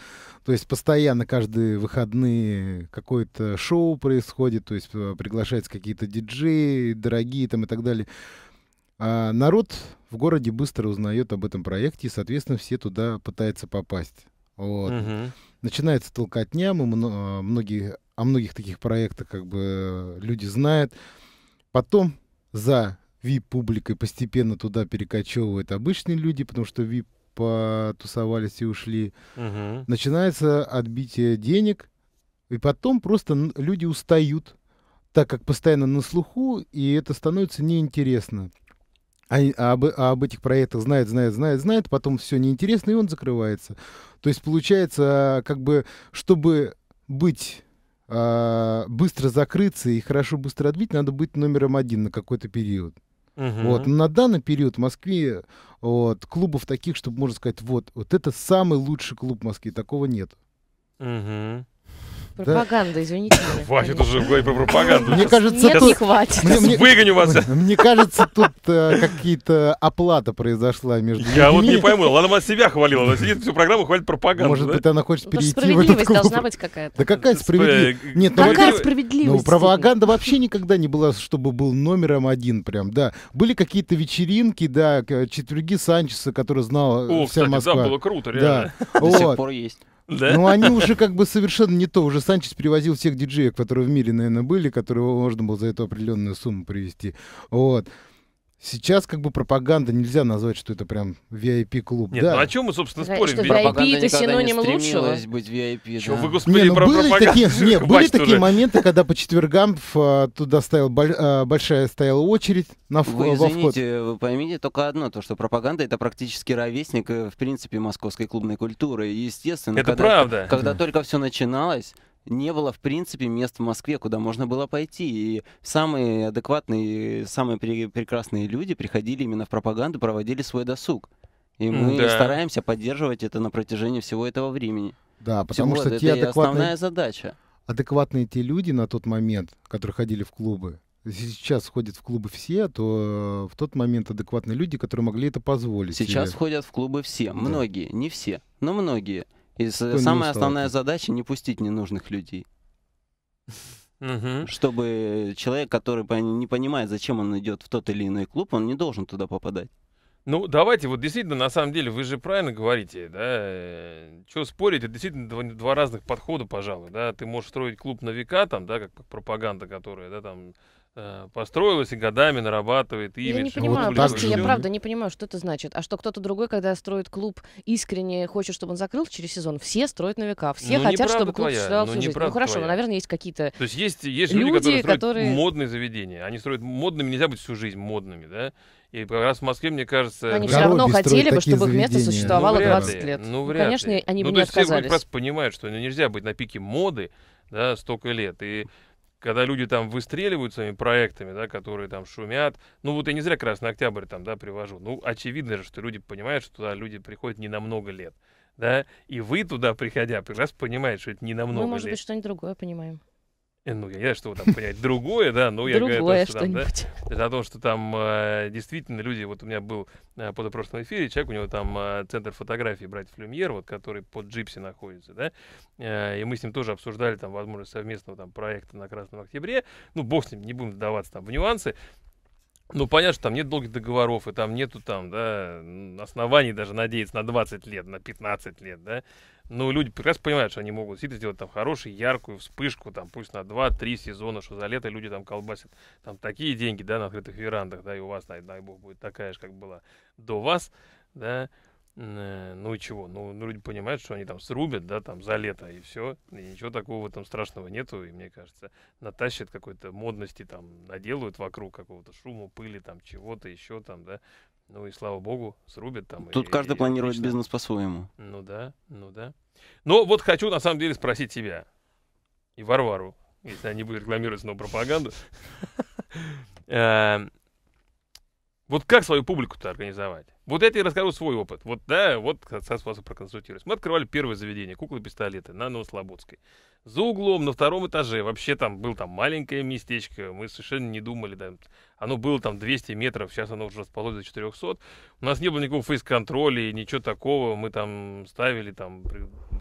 То есть постоянно каждые выходные какое-то шоу происходит, то есть э, приглашаются какие-то диджеи, дорогие там и так далее. А народ в городе быстро узнает об этом проекте, и, соответственно, все туда пытаются попасть. Вот. Угу. Начинается толкотня, мы э, многие, о многих таких проектах как бы э, люди знают. Потом за VIP-публикой постепенно туда перекочевывают обычные люди, потому что VIP потусовались и ушли. Угу. Начинается отбитие денег, и потом просто люди устают, так как постоянно на слуху, и это становится неинтересно. А, об, а об этих проектах знает, знает, знает, знает, потом все неинтересно, и он закрывается. То есть получается, как бы, чтобы быть а, быстро закрыться и хорошо быстро отбить, надо быть номером один на какой-то период. Угу. Вот. на данный период в Москве вот, клубов таких, чтобы можно сказать, вот, вот это самый лучший клуб Москвы, такого нет. Угу. Пропаганда, извините меня. Хватит уже говорить про пропаганду. Мне кажется, Нет, не хватит. Выгоню вас. Мне кажется, тут э, какие-то оплата произошла между Я вот не пойму. она вас себя хвалила. Она сидит всю программу, хвалит пропаганду. Может быть, она хочет перейти в этот Справедливость должна быть какая-то. Да какая справедливость? Э, Нет, ну, какая справедливость? Ну, пропаганда вообще никогда не была, чтобы был номером один прям, да. Были какие-то вечеринки, да, э, четверги Санчеса, который знал вся Москва. О, кстати, да, было круто, реально. До сих пор есть. Да? Ну, они уже как бы совершенно не то. Уже Санчес перевозил всех диджеев, которые в мире, наверное, были, которые можно было за эту определенную сумму привезти. Вот. Сейчас как бы пропаганда нельзя назвать, что это прям VIP-клуб. Нет, ну да. ну о чем мы, собственно, спорим? Что VIP — это синоним лучшего? быть VIP, Чё, да. вы, господи, не, ну, про были такие, не, были такие моменты, когда по четвергам в, а, туда стояла большая стояла очередь на в, вы, извините, вход. Вы поймите только одно, то, что пропаганда — это практически ровесник, э, в принципе, московской клубной культуры. И, естественно, это когда, правда. когда да. только все начиналось, не было, в принципе, мест в Москве, куда можно было пойти. И самые адекватные, самые пре- прекрасные люди приходили именно в пропаганду, проводили свой досуг. И мы да. стараемся поддерживать это на протяжении всего этого времени. Да, потому всего что это те адекватные... основная задача. Адекватные те люди на тот момент, которые ходили в клубы, если сейчас ходят в клубы все, то э, в тот момент адекватные люди, которые могли это позволить. Сейчас себе. ходят в клубы все, да. многие, не все, но многие. И Кто самая основная задача не пустить ненужных людей. Чтобы человек, который не понимает, зачем он идет в тот или иной клуб, он не должен туда попадать. Ну, давайте, вот действительно, на самом деле, вы же правильно говорите, да, что спорить, это действительно два, два разных подхода, пожалуй, да, ты можешь строить клуб на века, там, да, как пропаганда, которая, да, там, Э, построилась и годами нарабатывает имидж. Я не понимаю, вот, подожди, я правда не понимаю, что это значит. А что кто-то другой, когда строит клуб, искренне хочет, чтобы он закрыл через сезон, все строят на века, все ну, хотят, чтобы клуб твоя, существовал ну, всю жизнь. Ну хорошо, твоя. наверное, есть какие-то То есть есть, есть люди, которые строят которые... модные заведения. Они строят модными, нельзя быть всю жизнь модными, да? И как раз в Москве, мне кажется... они ну, все равно хотели бы, чтобы заведения. их место существовало ну, 20 лет. Ну, ну вряд ну, Конечно, ли. они ну, бы не отказались. Ну, то есть все как раз понимают, что нельзя быть на пике моды, да, столько лет. И когда люди там выстреливают своими проектами, да, которые там шумят. Ну вот я не зря Красный Октябрь там, да, привожу. Ну, очевидно же, что люди понимают, что туда люди приходят не на много лет, да, и вы туда, приходя, прекрасно понимаете, что это не на много лет. Мы, может лет. быть, что-нибудь другое понимаем. Э, ну, я не знаю, что вы там понять, другое, да, но я другое говорю, что, что там, да, это о том, что там э, действительно люди, вот у меня был э, позапрошлом эфире, человек, у него там э, центр фотографии братьев Люмьер, вот, который под Джипси находится, да, э, и мы с ним тоже обсуждали там возможность совместного там проекта на Красном Октябре, ну, бог с ним, не будем вдаваться там в нюансы, ну, понятно, что там нет долгих договоров, и там нету там, да, оснований даже надеяться на 20 лет, на 15 лет, да ну люди прекрасно понимают, что они могут действительно сделать там хорошую, яркую вспышку, там пусть на 2-3 сезона, что за лето люди там колбасят там такие деньги, да, на открытых верандах, да, и у вас, дай, дай бог, будет такая же, как была до вас, да, э, ну и чего? Ну, ну, люди понимают, что они там срубят, да, там за лето, и все. И ничего такого там страшного нету. И мне кажется, натащат какой-то модности, там, наделают вокруг какого-то шума, пыли, там, чего-то еще там, да. Ну и слава богу, срубят там. Тут и, каждый и планирует бизнес по-своему. Ну да, ну да. Но вот хочу на самом деле спросить тебя и Варвару, если они будут рекламировать снова пропаганду. Э, вот как свою публику-то организовать? Вот это я расскажу свой опыт. Вот, да, вот сейчас вас проконсультируюсь. Мы открывали первое заведение, куклы-пистолеты на Новослободской. За углом, на втором этаже, вообще там был там маленькое местечко, мы совершенно не думали, да, оно было там 200 метров, сейчас оно уже расположено до 400. У нас не было никакого фейс-контроля, ничего такого, мы там ставили, там,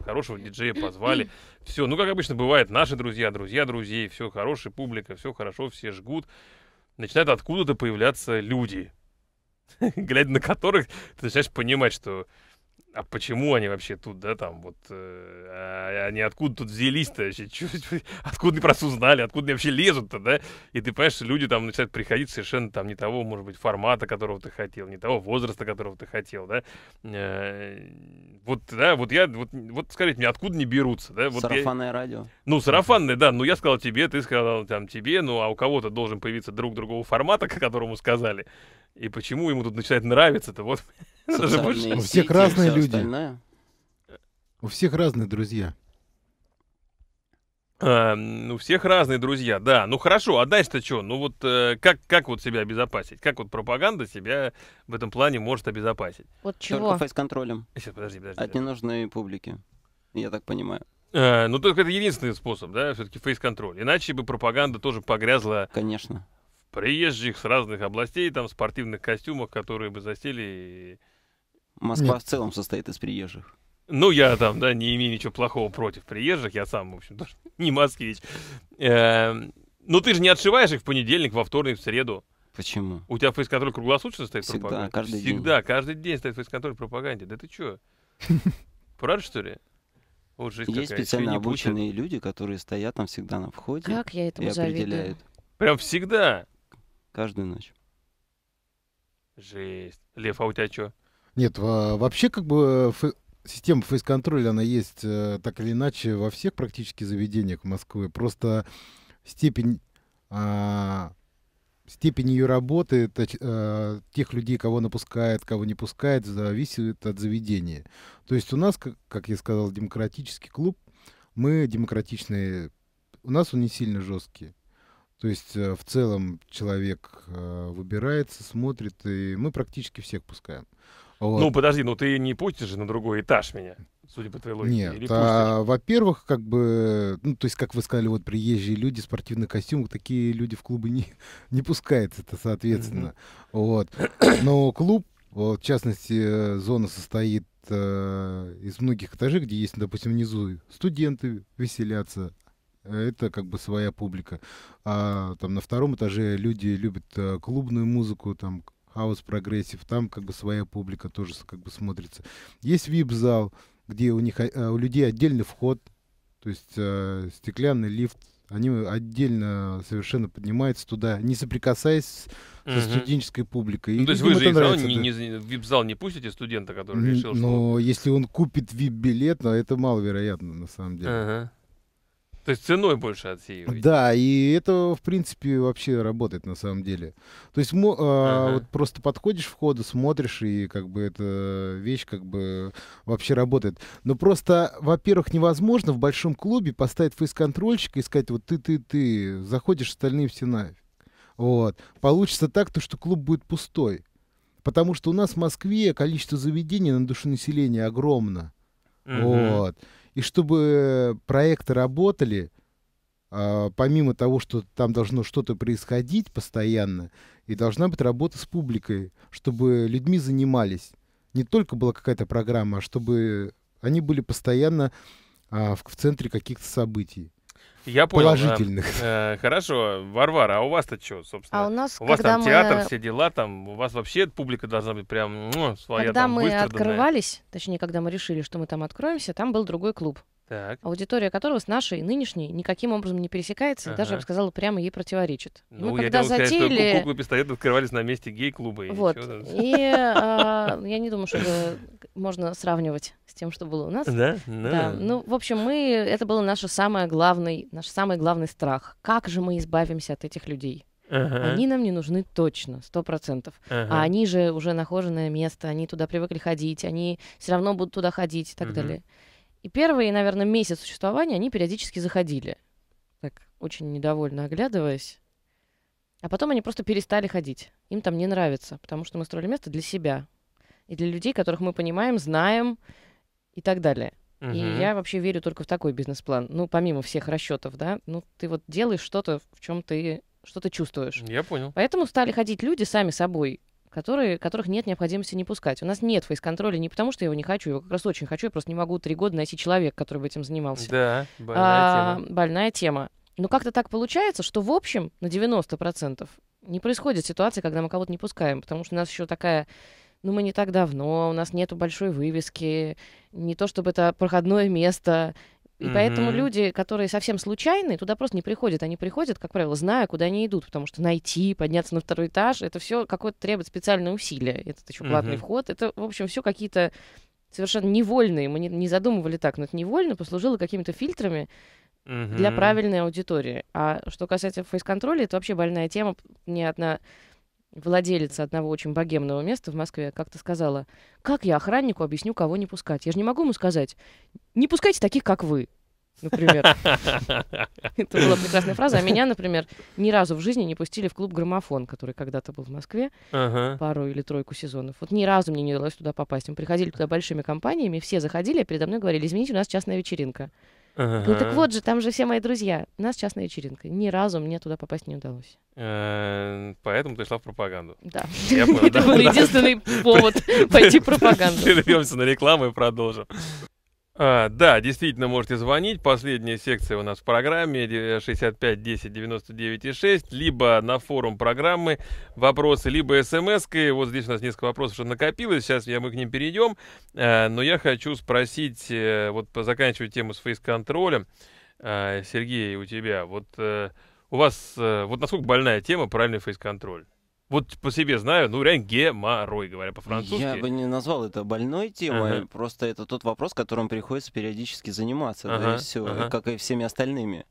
хорошего диджея позвали. Все, ну, как обычно бывает, наши друзья, друзья друзей, все, хорошая публика, все хорошо, все жгут. Начинают откуда-то появляться люди, глядя на которых, ты начинаешь понимать, что а почему они вообще тут, да, там, вот, э, а они откуда тут взялись-то вообще, чё, чё, откуда про нас узнали, откуда они вообще лезут-то, да, и ты понимаешь, что люди там начинают приходить совершенно там не того, может быть, формата, которого ты хотел, не того возраста, которого ты хотел, да, э, вот, да, вот я, вот, вот скажите мне, откуда они берутся, да, вот Сарафанное я, радио. Ну, сарафанное, да, ну, я сказал тебе, ты сказал там тебе, ну, а у кого-то должен появиться друг другого формата, к которому сказали, и почему ему тут начинает нравиться-то? Вот. У всех разные люди. У всех разные друзья. А, у всех разные друзья, да. Ну хорошо, а дальше-то что? Ну вот э, как, как вот себя обезопасить? Как вот пропаганда себя в этом плане может обезопасить? Вот чего? Только фейс-контролем. Сейчас, подожди, подожди. От ненужной публики, я так понимаю. Э, ну только это единственный способ, да, все-таки фейс-контроль. Иначе бы пропаганда тоже погрязла Конечно приезжих с разных областей, там, в спортивных костюмах, которые бы засели. Москва Нет. в целом состоит из приезжих. Ну, я там, да, не имею ничего плохого против приезжих, я сам, в общем, тоже не москвич. Эм, Но ну, ты же не отшиваешь их в понедельник, во вторник, в среду. Почему? У тебя фейс-контроль круглосуточно стоит Всегда, пропаганда? каждый Всегда, день. Всегда, каждый день стоит фейс-контроль пропаганде. Да ты чё? правда что ли? Вот жизнь Есть какая. специально обученные люди, которые стоят там всегда на входе. Как я этому и определяют. Прям всегда. Каждую ночь. Жесть. Лев, а у тебя что? Нет, вообще как бы э, система фейс-контроля, она есть э, так или иначе во всех практически заведениях Москвы. Просто степень, а, степень ее работы, э, тех людей, кого она пускает, кого не пускает, зависит от заведения. То есть у нас, как, как я сказал, демократический клуб, мы демократичные, у нас он не сильно жесткий. То есть э, в целом человек э, выбирается, смотрит, и мы практически всех пускаем. Вот. Ну, подожди, ну ты не пустишь же на другой этаж меня, судя по твоей логике. Нет, а, во-первых, как бы, ну, то есть, как вы сказали, вот приезжие люди, спортивный костюм, такие люди в клубы не, не пускаются, это соответственно. Mm-hmm. Вот. Но клуб, вот, в частности, э, зона состоит из многих этажей, где есть, допустим, внизу студенты веселятся, это как бы своя публика. А там на втором этаже люди любят э, клубную музыку, там хаус, прогрессив, там как бы своя публика тоже как бы смотрится. Есть вип-зал, где у них э, у людей отдельный вход, то есть э, стеклянный лифт, они отдельно совершенно поднимаются туда, не соприкасаясь со студенческой публикой. Ну, то есть вы же зал не, не, в вип-зал не пустите студента, который решил, Но что... Но если он купит вип-билет, ну, это маловероятно, на самом деле. Ага. То есть ценой больше отсеивать Да, и это, в принципе, вообще работает на самом деле. То есть мо, э, ага. вот просто подходишь в ходу, смотришь, и как бы эта вещь как бы вообще работает. Но просто, во-первых, невозможно в большом клубе поставить фейс-контрольщика и сказать, вот ты, ты, ты, заходишь, остальные все нафиг. Вот. Получится так, то, что клуб будет пустой. Потому что у нас в Москве количество заведений на душу населения огромно. uh Вот. И чтобы э, проекты работали, а, помимо того, что там должно что-то происходить постоянно, и должна быть работа с публикой, чтобы людьми занимались. Не только была какая-то программа, а чтобы они были постоянно а, в центре каких-то событий. Я понял. Положительных. Э, хорошо, Варвара, а у вас-то что, собственно? А у нас, у вас там мы... театр, все дела, там у вас вообще публика должна быть прям ну, своя. Когда там, мы открывались, точнее, когда мы решили, что мы там откроемся, там был другой клуб. Так. Аудитория которого с нашей нынешней никаким образом не пересекается, ага. даже, я бы сказала, прямо ей противоречит. Ну, Мы я когда делал, затеяли... сказать, что куклы пистолеты открывались на месте гей-клуба. вот. И а, я не думаю, что можно сравнивать с тем, что было у нас. Да? No. да. Ну, в общем, мы это было наше самое главный, наш самый главный страх. Как же мы избавимся от этих людей? Ага. Они нам не нужны точно, сто процентов. Ага. А они же уже нахоженное место, они туда привыкли ходить, они все равно будут туда ходить и так угу. далее. И первые, наверное, месяц существования они периодически заходили, так очень недовольно оглядываясь. А потом они просто перестали ходить. Им там не нравится, потому что мы строили место для себя, и для людей, которых мы понимаем, знаем и так далее. Угу. И я вообще верю только в такой бизнес-план. Ну, помимо всех расчетов, да, ну ты вот делаешь что-то, в чем ты что то чувствуешь. Я понял. Поэтому стали ходить люди сами собой, которые, которых нет необходимости не пускать. У нас нет фейс-контроля не потому, что я его не хочу, его как раз очень хочу, я просто не могу три года найти человека, который бы этим занимался. Да, больная а, тема. Больная тема. Но как-то так получается, что в общем на 90% не происходит ситуации, когда мы кого-то не пускаем, потому что у нас еще такая ну, мы не так давно, у нас нету большой вывески, не то чтобы это проходное место. И mm-hmm. поэтому люди, которые совсем случайные, туда просто не приходят. Они приходят, как правило, зная, куда они идут, потому что найти, подняться на второй этаж, это все какое-то требует специальное усилие. этот еще платный mm-hmm. вход. Это, в общем, все какие-то совершенно невольные. Мы не, не задумывали так, но это невольно послужило какими-то фильтрами mm-hmm. для правильной аудитории. А что касается фейс-контроля, это вообще больная тема. Ни одна владелица одного очень богемного места в Москве как-то сказала, как я охраннику объясню, кого не пускать? Я же не могу ему сказать, не пускайте таких, как вы, например. Это была прекрасная фраза. А меня, например, ни разу в жизни не пустили в клуб «Граммофон», который когда-то был в Москве, пару или тройку сезонов. Вот ни разу мне не удалось туда попасть. Мы приходили туда большими компаниями, все заходили, а передо мной говорили, извините, у нас частная вечеринка. Ага. Ну так вот же, там же все мои друзья. У нас частная вечеринка. Ни разу мне туда попасть не удалось. Э, поэтому ты шла в пропаганду. Да. Это был единственный повод пойти в пропаганду. Прервемся на рекламу и продолжим. А, да, действительно, можете звонить. Последняя секция у нас в программе 65 10 99 6, либо на форум программы вопросы, либо смс -кой. Вот здесь у нас несколько вопросов уже накопилось, сейчас я, мы к ним перейдем. А, но я хочу спросить, э, вот заканчивая тему с фейс-контролем, а, Сергей, у тебя, вот э, у вас, э, вот насколько больная тема правильный фейс-контроль? вот по себе знаю, ну реально геморрой, говоря по-французски. Я бы не назвал это больной темой, ага. просто это тот вопрос, которым приходится периодически заниматься, ага, да и все, ага. как и всеми остальными.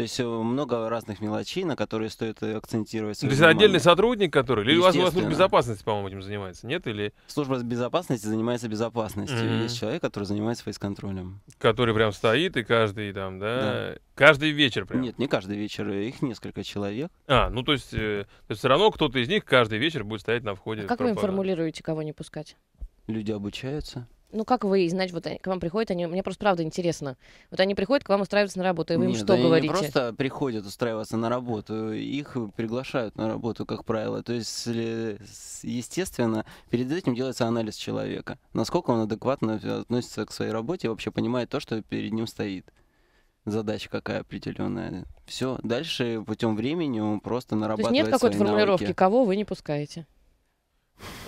То есть э, много разных мелочей, на которые стоит э, акцентировать. То есть отдельный сотрудник, который. Или у вас, служба безопасности, по-моему, этим занимается, нет? Или... Служба безопасности занимается безопасностью. Mm-hmm. Есть человек, который занимается фейс-контролем. Который прям стоит, и каждый там, да. да. Каждый вечер прям? Нет, не каждый вечер, э, их несколько человек. А, ну то есть, э, то есть все равно кто-то из них каждый вечер будет стоять на входе. А как вы им формулируете, кого не пускать? Люди обучаются. Ну, как вы, значит, вот они, к вам приходят, они, мне просто правда интересно. Вот они приходят к вам устраиваться на работу, и вы Нет, им что они говорите? не просто приходят устраиваться на работу, их приглашают на работу, как правило. То есть, э, естественно, перед этим делается анализ человека. Насколько он адекватно относится к своей работе и вообще понимает то, что перед ним стоит задача какая определенная. Все, дальше путем времени он просто нарабатывает То есть нет какой-то формулировки, навыки. кого вы не пускаете?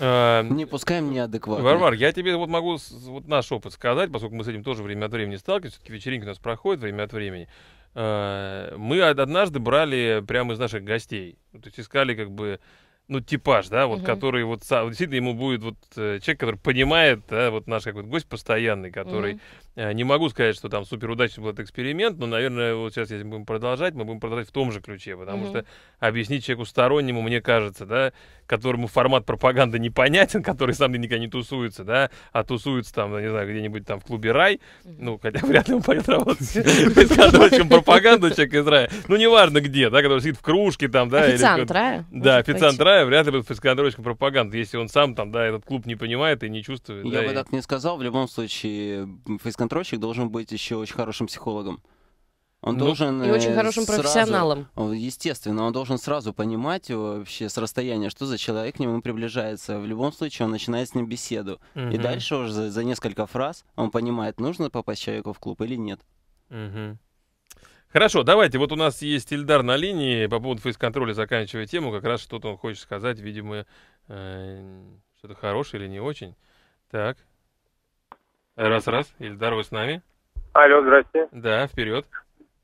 Эм, Не пускаем неадекватно. Варвар, я тебе вот могу вот наш опыт сказать, поскольку мы с этим тоже время от времени сталкиваемся, все-таки вечеринки у нас проходят время от времени. Э, мы однажды брали прямо из наших гостей, то есть искали как бы ну, типаж, да, вот, угу. который вот, действительно ему будет вот э, человек, который понимает, да, вот наш какой вот гость постоянный, который угу. Э, не могу сказать, что там супер удачный был этот эксперимент, но, наверное, вот сейчас, если мы будем продолжать, мы будем продолжать в том же ключе, потому mm что объяснить человеку стороннему, мне кажется, да, которому формат пропаганды непонятен, который сам никогда не тусуется, да, а тусуется там, не знаю, где-нибудь там в клубе «Рай», ну, хотя вряд ли он пойдет работать чем пропаганда человек из «Рая», ну, неважно где, да, который сидит в кружке там, да. Официант «Рая». Да, официант «Рая» вряд ли будет фискандровочком пропаганды, если он сам там, да, этот клуб не понимает и не чувствует. Я бы так не сказал, в любом случае, контрольщик должен быть еще очень хорошим психологом. Он ну, должен... И э, очень хорошим сразу, профессионалом. Естественно, он должен сразу понимать э, вообще с расстояния, что за человек к нему приближается. В любом случае, он начинает с ним беседу. Угу. И дальше уже за, за несколько фраз он понимает, нужно попасть человеку в клуб или нет. Угу. Хорошо, давайте, вот у нас есть Ильдар на линии, по поводу фейс-контроля заканчивая тему, как раз что-то он хочет сказать, видимо, э, что-то хорошее или не очень. Так, Раз-раз, Ильдар, вы с нами? Алло, здрасте. Да, вперед.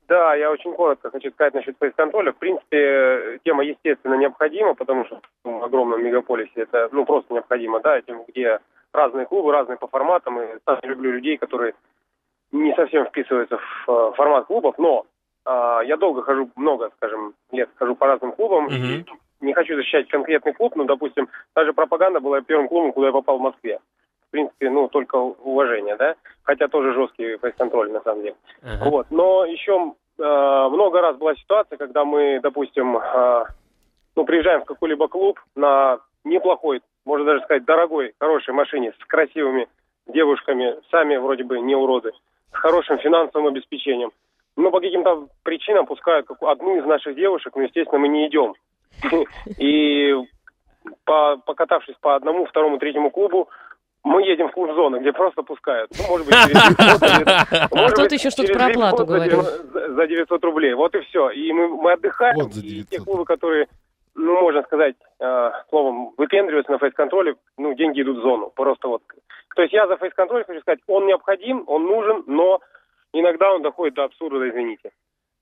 Да, я очень коротко хочу сказать насчет фейс-контроля. В принципе, тема, естественно, необходима, потому что в огромном мегаполисе это ну, просто необходимо, да, тем, где разные клубы, разные по форматам, и я люблю людей, которые не совсем вписываются в э, формат клубов, но э, я долго хожу, много, скажем, лет хожу по разным клубам, Mm-hmm. не хочу защищать конкретный клуб, но, ну, допустим, та же пропаганда была первым клубом, куда я попал в Москве в принципе, ну, только уважение, да, хотя тоже жесткий фейс-контроль, на самом деле. Uh-huh. Вот, но еще э, много раз была ситуация, когда мы, допустим, э, ну, приезжаем в какой-либо клуб на неплохой, можно даже сказать, дорогой, хорошей машине с красивыми девушками, сами вроде бы не уроды, с хорошим финансовым обеспечением. Но ну, по каким-то причинам пускают одну из наших девушек, но естественно, мы не идем. И покатавшись по одному, второму, третьему клубу, мы едем в клуб зоны, где просто пускают. Ну, может быть, А тут еще что-то про оплату говорил. За 900 рублей. Вот и все. И мы отдыхаем. И те клубы, которые ну, можно сказать, э, словом, выпендриваются на фейс-контроле, ну, деньги идут в зону. Просто вот. То есть я за фейс-контроль хочу сказать, он необходим, он нужен, но иногда он доходит до абсурда, извините.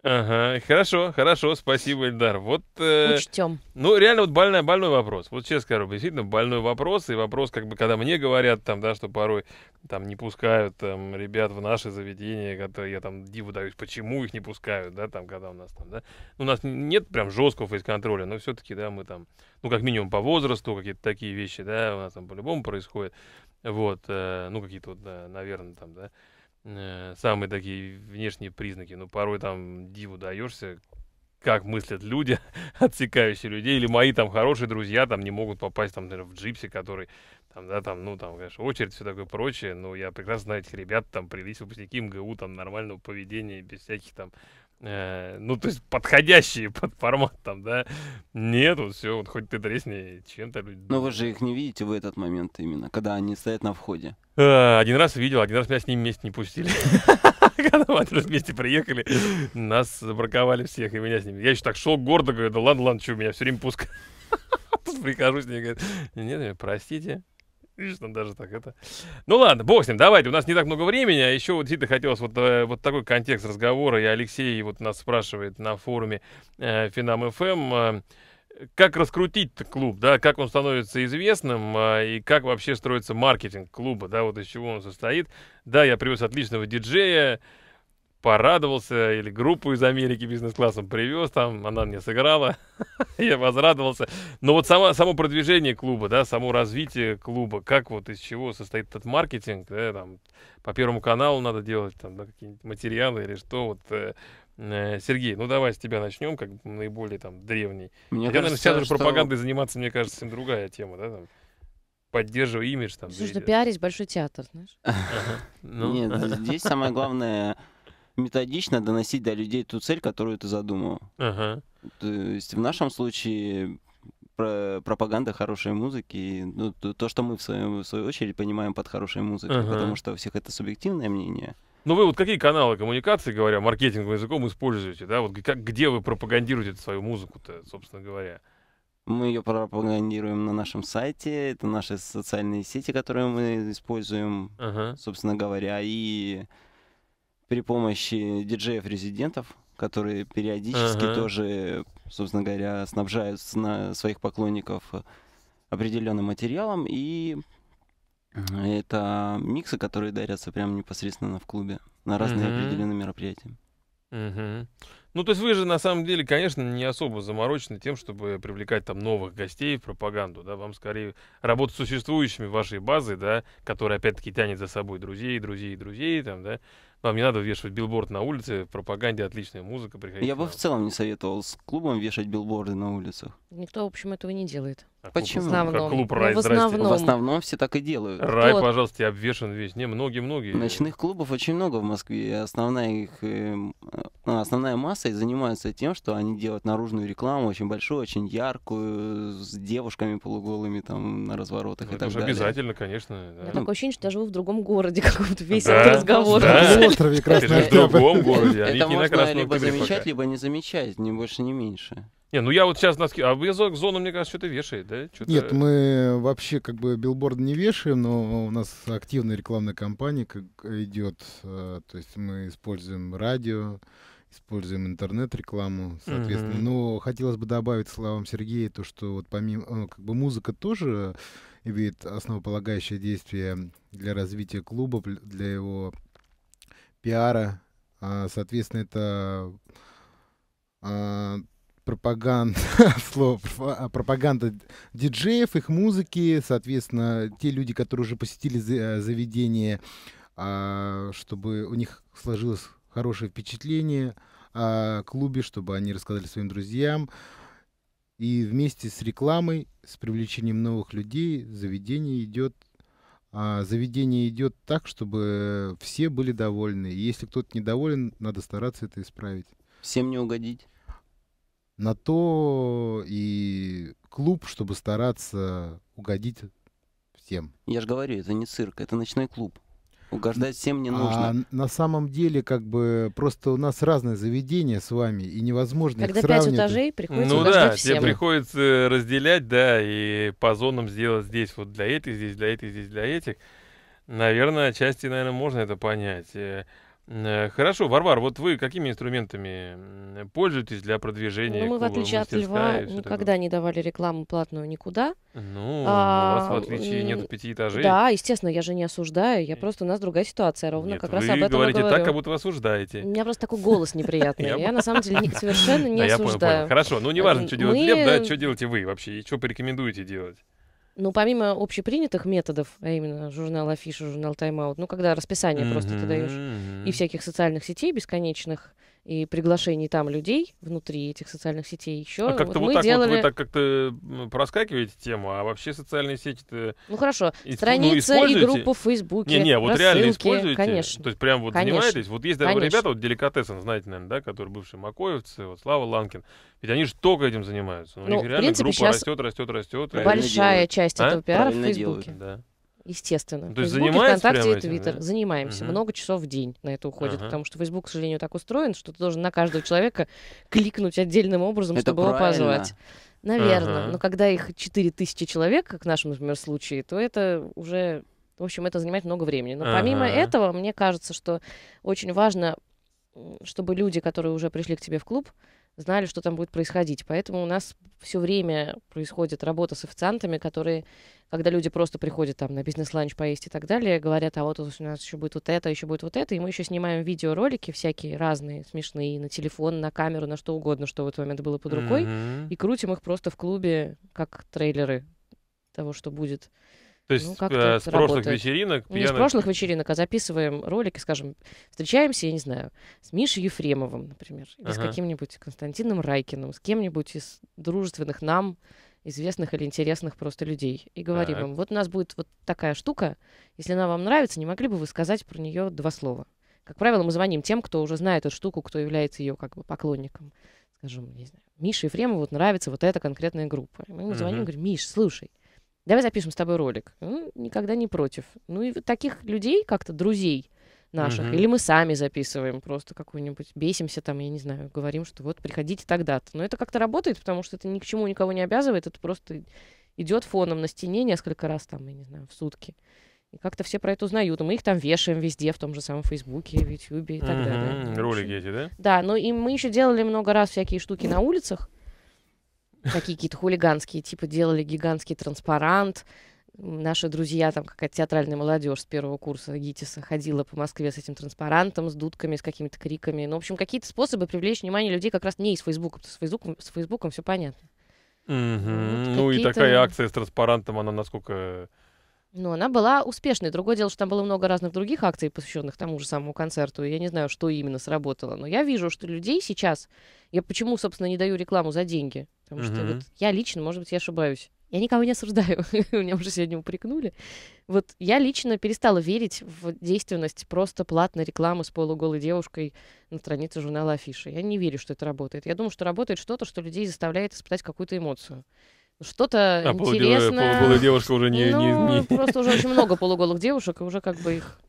Ага, хорошо, хорошо, спасибо, Эльдар. Вот, э, Учтем. Ну, реально, вот больной, больной вопрос. Вот честно скажу, действительно, больной вопрос. И вопрос, как бы, когда мне говорят, там, да, что порой там не пускают там, ребят в наши заведения, которые я там диву даюсь, почему их не пускают, да, там, когда у нас там, да. Ну, у нас нет прям жесткого фейс-контроля, но все-таки, да, мы там, ну, как минимум по возрасту, какие-то такие вещи, да, у нас там по-любому происходят. Вот, э, ну, какие-то, вот, да, наверное, там, да. Э, самые такие внешние признаки. Ну, порой там диву даешься, как мыслят люди, отсекающие людей, или мои там хорошие друзья там не могут попасть там, например, в джипсе, который там, да, там, ну, там, конечно, очередь, все такое прочее, но я прекрасно знаю этих ребят, там, привелись выпускники МГУ, там, нормального поведения, без всяких там Э, ну, то есть подходящие под формат там, да? Нет, вот все, вот хоть ты тресни чем-то. Но вы же их не видите в этот момент именно, когда они стоят на входе. Э, один раз видел, один раз меня с ним вместе не пустили. Когда мы один вместе приехали, нас забраковали всех, и меня с ними. Я еще так шел гордо, говорю, да ладно, ладно, что, меня все время пускают. Прихожу с ней, говорю, нет, простите, Видишь, там ну, даже так это. Ну ладно, бог с ним, давайте, у нас не так много времени, а еще вот действительно хотелось вот, э, вот такой контекст разговора, и Алексей вот нас спрашивает на форуме э, Финам ФМ, э, как раскрутить клуб, да, как он становится известным э, и как вообще строится маркетинг клуба, да, вот из чего он состоит. Да, я привез отличного диджея, порадовался, или группу из Америки бизнес-классом привез, там она мне сыграла, я возрадовался. Но вот само, само продвижение клуба, да, само развитие клуба, как вот из чего состоит этот маркетинг, да, там, по Первому каналу надо делать, там, да, какие-нибудь материалы или что, вот, э, э, Сергей, ну давай с тебя начнем, как наиболее там древний. Мне я, кажется, наверное, сейчас что... заниматься, мне кажется, совсем другая тема, да, там поддерживай имидж там. Слушай, ну пиарить большой театр, знаешь? Ну. Нет, здесь самое главное методично доносить до людей ту цель, которую ты задумал. Ага. То есть в нашем случае пропаганда хорошей музыки, ну, то, что мы в, своем, в свою очередь понимаем под хорошей музыкой, ага. потому что у всех это субъективное мнение. Ну вы вот какие каналы коммуникации, говоря маркетинговым языком, используете, да? Вот как, где вы пропагандируете свою музыку-то, собственно говоря? Мы ее пропагандируем на нашем сайте, это наши социальные сети, которые мы используем, ага. собственно говоря, и при помощи диджеев-резидентов, которые периодически ага. тоже, собственно говоря, снабжают на своих поклонников определенным материалом. И э, это миксы, которые дарятся прямо непосредственно в клубе на разные угу. определенные мероприятия. Угу. Ну, то есть вы же на самом деле, конечно, не особо заморочены тем, чтобы привлекать там новых гостей в пропаганду, да, вам скорее работать с существующими вашей базой, да, которая опять-таки тянет за собой друзей, друзей, друзей, там, да, вам не надо вешать билборд на улице, пропаганде отличная музыка. Приходите Я бы в целом не советовал с клубом вешать билборды на улицах. Никто, в общем, этого не делает. А Почему? В основном. Как клуб ну, рай, в, основном. в основном все так и делают. Рай, Кто? пожалуйста, я обвешен весь. Не, многие-многие. Ночных клубов очень много в Москве. И основная их эм, э, основная масса занимается тем, что они делают наружную рекламу очень большую, очень яркую, с девушками полуголыми там на разворотах ну, и так далее. Обязательно, конечно. Да. Такое ощущение, что я живу в другом городе, как вот весь да, этот разговор. Да острове Красный Октябрь. Это в другом городе, а Это можно либо замечать, либо не замечать, ни больше, ни меньше. Не, ну я вот сейчас на А вы зону, мне кажется, что-то вешает, да? что Нет, мы вообще как бы билборд не вешаем, но у нас активная рекламная кампания как идет. Э, то есть мы используем радио, используем интернет-рекламу, соответственно. Mm-hmm. Но хотелось бы добавить словам Сергея то, что вот помимо... Ну, как бы музыка тоже имеет основополагающее действие для развития клуба, для его пиара, а, соответственно, это а, пропаганда, слово, а, пропаганда диджеев, их музыки, соответственно, те люди, которые уже посетили э, заведение, чтобы у них сложилось хорошее впечатление о клубе, чтобы они рассказали своим друзьям. И вместе с рекламой, с привлечением новых людей, заведение идет а заведение идет так, чтобы все были довольны. И если кто-то недоволен, надо стараться это исправить. Всем не угодить? На то и клуб, чтобы стараться угодить всем. Я же говорю, это не цирк, это ночной клуб. Угождать всем не а нужно. А, на самом деле, как бы, просто у нас разное заведение с вами, и невозможно Когда их сравнивать. пять этажей, приходится Ну да, всем. тебе приходится э, разделять, да, и по зонам сделать здесь вот для этих, здесь для этих, здесь для этих. Наверное, отчасти, наверное, можно это понять. Э, Э, хорошо, Варвар, вот вы какими инструментами пользуетесь для продвижения? Ну, мы, в отличие от Льва, никогда такое? не давали рекламу платную никуда. Ну, а, у вас, в отличие, нет пяти этажей. Да, естественно, я же не осуждаю, я просто, у нас другая ситуация, ровно нет, как раз об этом говорите так, как будто вы осуждаете. У меня просто такой голос неприятный, я на самом деле совершенно не осуждаю. Хорошо, ну не важно, что делать Лев, да, что делаете вы вообще, и что порекомендуете делать? Ну, помимо общепринятых методов, а именно журнал афиша, журнал тайм-аут, ну, когда расписание mm-hmm. просто ты даешь, и всяких социальных сетей бесконечных, и приглашений там людей внутри этих социальных сетей еще. А как-то вот, вот мы так делали... вот вы так как-то проскакиваете тему, а вообще социальные сети-то... Ну хорошо, и, ну, страница ну, и группу в Фейсбуке, Не-не, вот реально используете? Конечно. То есть прям вот конечно. занимаетесь? Вот есть конечно. ребята, вот деликатесен, знаете, наверное, да, который бывший Макоевцы, вот Слава Ланкин, ведь они же только этим занимаются. Но ну, у ну, них реально принципе, группа растет, растет, растет. Большая часть а? этого пиара Правильно в Фейсбуке. Делают, да естественно. Ну, то есть занимаемся ВКонтакте и Твиттер. Да? Занимаемся. Угу. Много часов в день на это уходит, ага. потому что Facebook, к сожалению, так устроен, что ты должен на каждого человека кликнуть отдельным образом, это чтобы правильно. его позвать. Наверное. Ага. Но когда их 4000 человек, как в нашем, например, случае, то это уже... В общем, это занимает много времени. Но ага. помимо этого, мне кажется, что очень важно, чтобы люди, которые уже пришли к тебе в клуб, знали, что там будет происходить. Поэтому у нас все время происходит работа с официантами, которые, когда люди просто приходят там на бизнес-ланч поесть и так далее, говорят, а вот у нас еще будет вот это, еще будет вот это, и мы еще снимаем видеоролики всякие разные, смешные, на телефон, на камеру, на что угодно, что в этот момент было под рукой, mm-hmm. и крутим их просто в клубе, как трейлеры того, что будет. То ну, есть ну, как то э, с прошлых работает. вечеринок... Пьяных... Не с прошлых вечеринок, а записываем ролики, скажем, встречаемся, я не знаю, с Мишей Ефремовым, например, или ага. с каким-нибудь Константином Райкиным, с кем-нибудь из дружественных нам известных или интересных просто людей и говорим так. им, вот у нас будет вот такая штука, если она вам нравится, не могли бы вы сказать про нее два слова? Как правило, мы звоним тем, кто уже знает эту штуку, кто является ее как бы поклонником. Скажем, не знаю, Мише Ефремову вот нравится вот эта конкретная группа. И мы ему звоним и говорим, Миш, слушай, давай запишем с тобой ролик. Ну, никогда не против. Ну и таких людей как-то, друзей наших, угу. или мы сами записываем просто какую-нибудь, бесимся там, я не знаю, говорим, что вот приходите тогда-то. Но это как-то работает, потому что это ни к чему никого не обязывает, это просто идет фоном на стене несколько раз там, я не знаю, в сутки. И как-то все про это узнают. мы их там вешаем везде, в том же самом Фейсбуке, в Ютьюбе и так mm далее. Ролики эти, да? Да, но и мы еще делали много раз всякие штуки на улицах такие какие-то хулиганские, типа делали гигантский транспарант. Наши друзья, там какая-то театральная молодежь с первого курса ГИТИСа ходила по Москве с этим транспарантом, с дудками, с какими-то криками. Ну, в общем, какие-то способы привлечь внимание людей как раз не из Фейсбука. С Фейсбуком, с Фейсбуком все понятно. Угу. Вот ну и такая акция с транспарантом, она насколько но она была успешной. Другое дело, что там было много разных других акций, посвященных тому же самому концерту. я не знаю, что именно сработало. Но я вижу, что людей сейчас... Я почему, собственно, не даю рекламу за деньги? Потому угу. что вот я лично, может быть, я ошибаюсь. Я никого не осуждаю. Меня уже сегодня упрекнули. Вот я лично перестала верить в действенность просто платной рекламы с полуголой девушкой на странице журнала Афиши. Я не верю, что это работает. Я думаю, что работает что-то, что людей заставляет испытать какую-то эмоцию что-то а, э, интересное. Полуголая девушка уже не, ну, не, не... Просто уже очень много полуголых девушек, и уже как бы их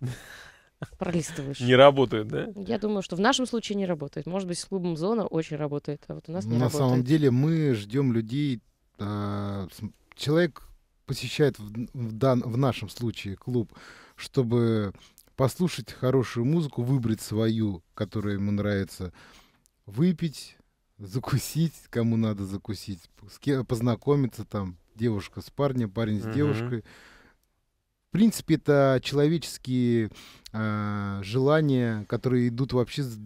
пролистываешь. Не работает, да? Я думаю, что в нашем случае не работает. Может быть, с клубом «Зона» очень работает, а вот у нас не На работает. На самом деле мы ждем людей... А, человек посещает в, в, дан, в нашем случае клуб, чтобы послушать хорошую музыку, выбрать свою, которая ему нравится, выпить, закусить, кому надо закусить, с кем познакомиться там, девушка с парнем, парень с угу. девушкой. В принципе, это человеческие э, желания, которые идут вообще с,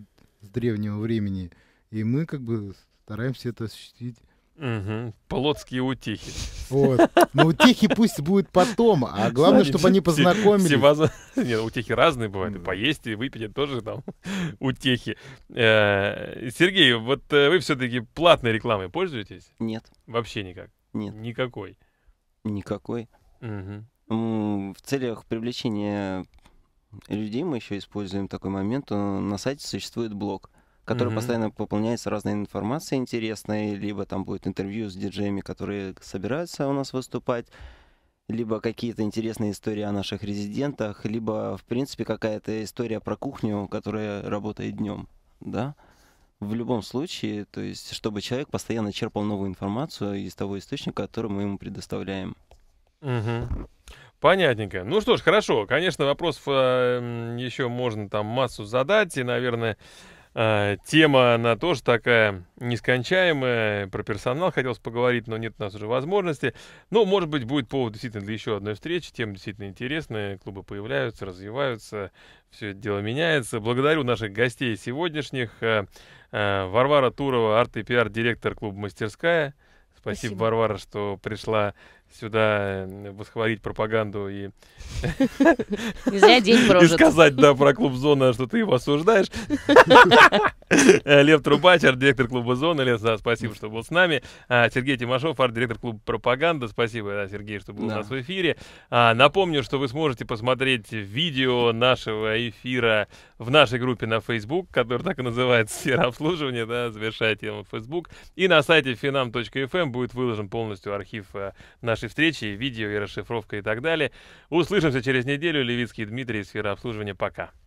с древнего времени. И мы как бы стараемся это осуществить Угу. Плотские утихи. Вот. Но утихи пусть будет потом, а главное, чтобы они познакомились. Все база... Нет, утехи разные бывают. И поесть, и выпить, тоже там утехи. Э, Сергей, вот э, вы все-таки платной рекламой пользуетесь? Нет. Вообще никак? Нет. Никакой? Никакой. Угу. В целях привлечения людей мы еще используем такой момент. Э, на сайте существует блог — который угу. постоянно пополняется разной информацией интересной, либо там будет интервью с диджеями, которые собираются у нас выступать, либо какие-то интересные истории о наших резидентах, либо, в принципе, какая-то история про кухню, которая работает днем, да? В любом случае, то есть, чтобы человек постоянно черпал новую информацию из того источника, который мы ему предоставляем. Угу. Понятненько. Ну что ж, хорошо. Конечно, вопросов э, еще можно там массу задать, и, наверное, а, тема, она тоже такая нескончаемая. Про персонал хотелось поговорить, но нет у нас уже возможности. Ну, может быть, будет повод действительно для еще одной встречи. Тема действительно интересная. Клубы появляются, развиваются. Все это дело меняется. Благодарю наших гостей сегодняшних. А, а, Варвара Турова, арт и пиар-директор клуба «Мастерская». Спасибо, Спасибо, Варвара, что пришла сюда э, восхвалить пропаганду и... Не И сказать, да, про клуб «Зона», что ты его осуждаешь. Э, Лев Трубачер, директор клуба «Зона». Лев, спасибо, что был с нами. А, Сергей Тимашов арт-директор клуба «Пропаганда». Спасибо, Сергей, что был у нас в эфире. А, напомню, что вы сможете посмотреть видео нашего эфира в нашей группе на Facebook, которая так и называется «Сфера обслуживания», да, завершая тему Facebook. И на сайте finam.fm эм будет выложен полностью архив э, нашей нашей встречи, видео и расшифровка и так далее. Услышимся через неделю. Левицкий Дмитрий, сфера обслуживания. Пока.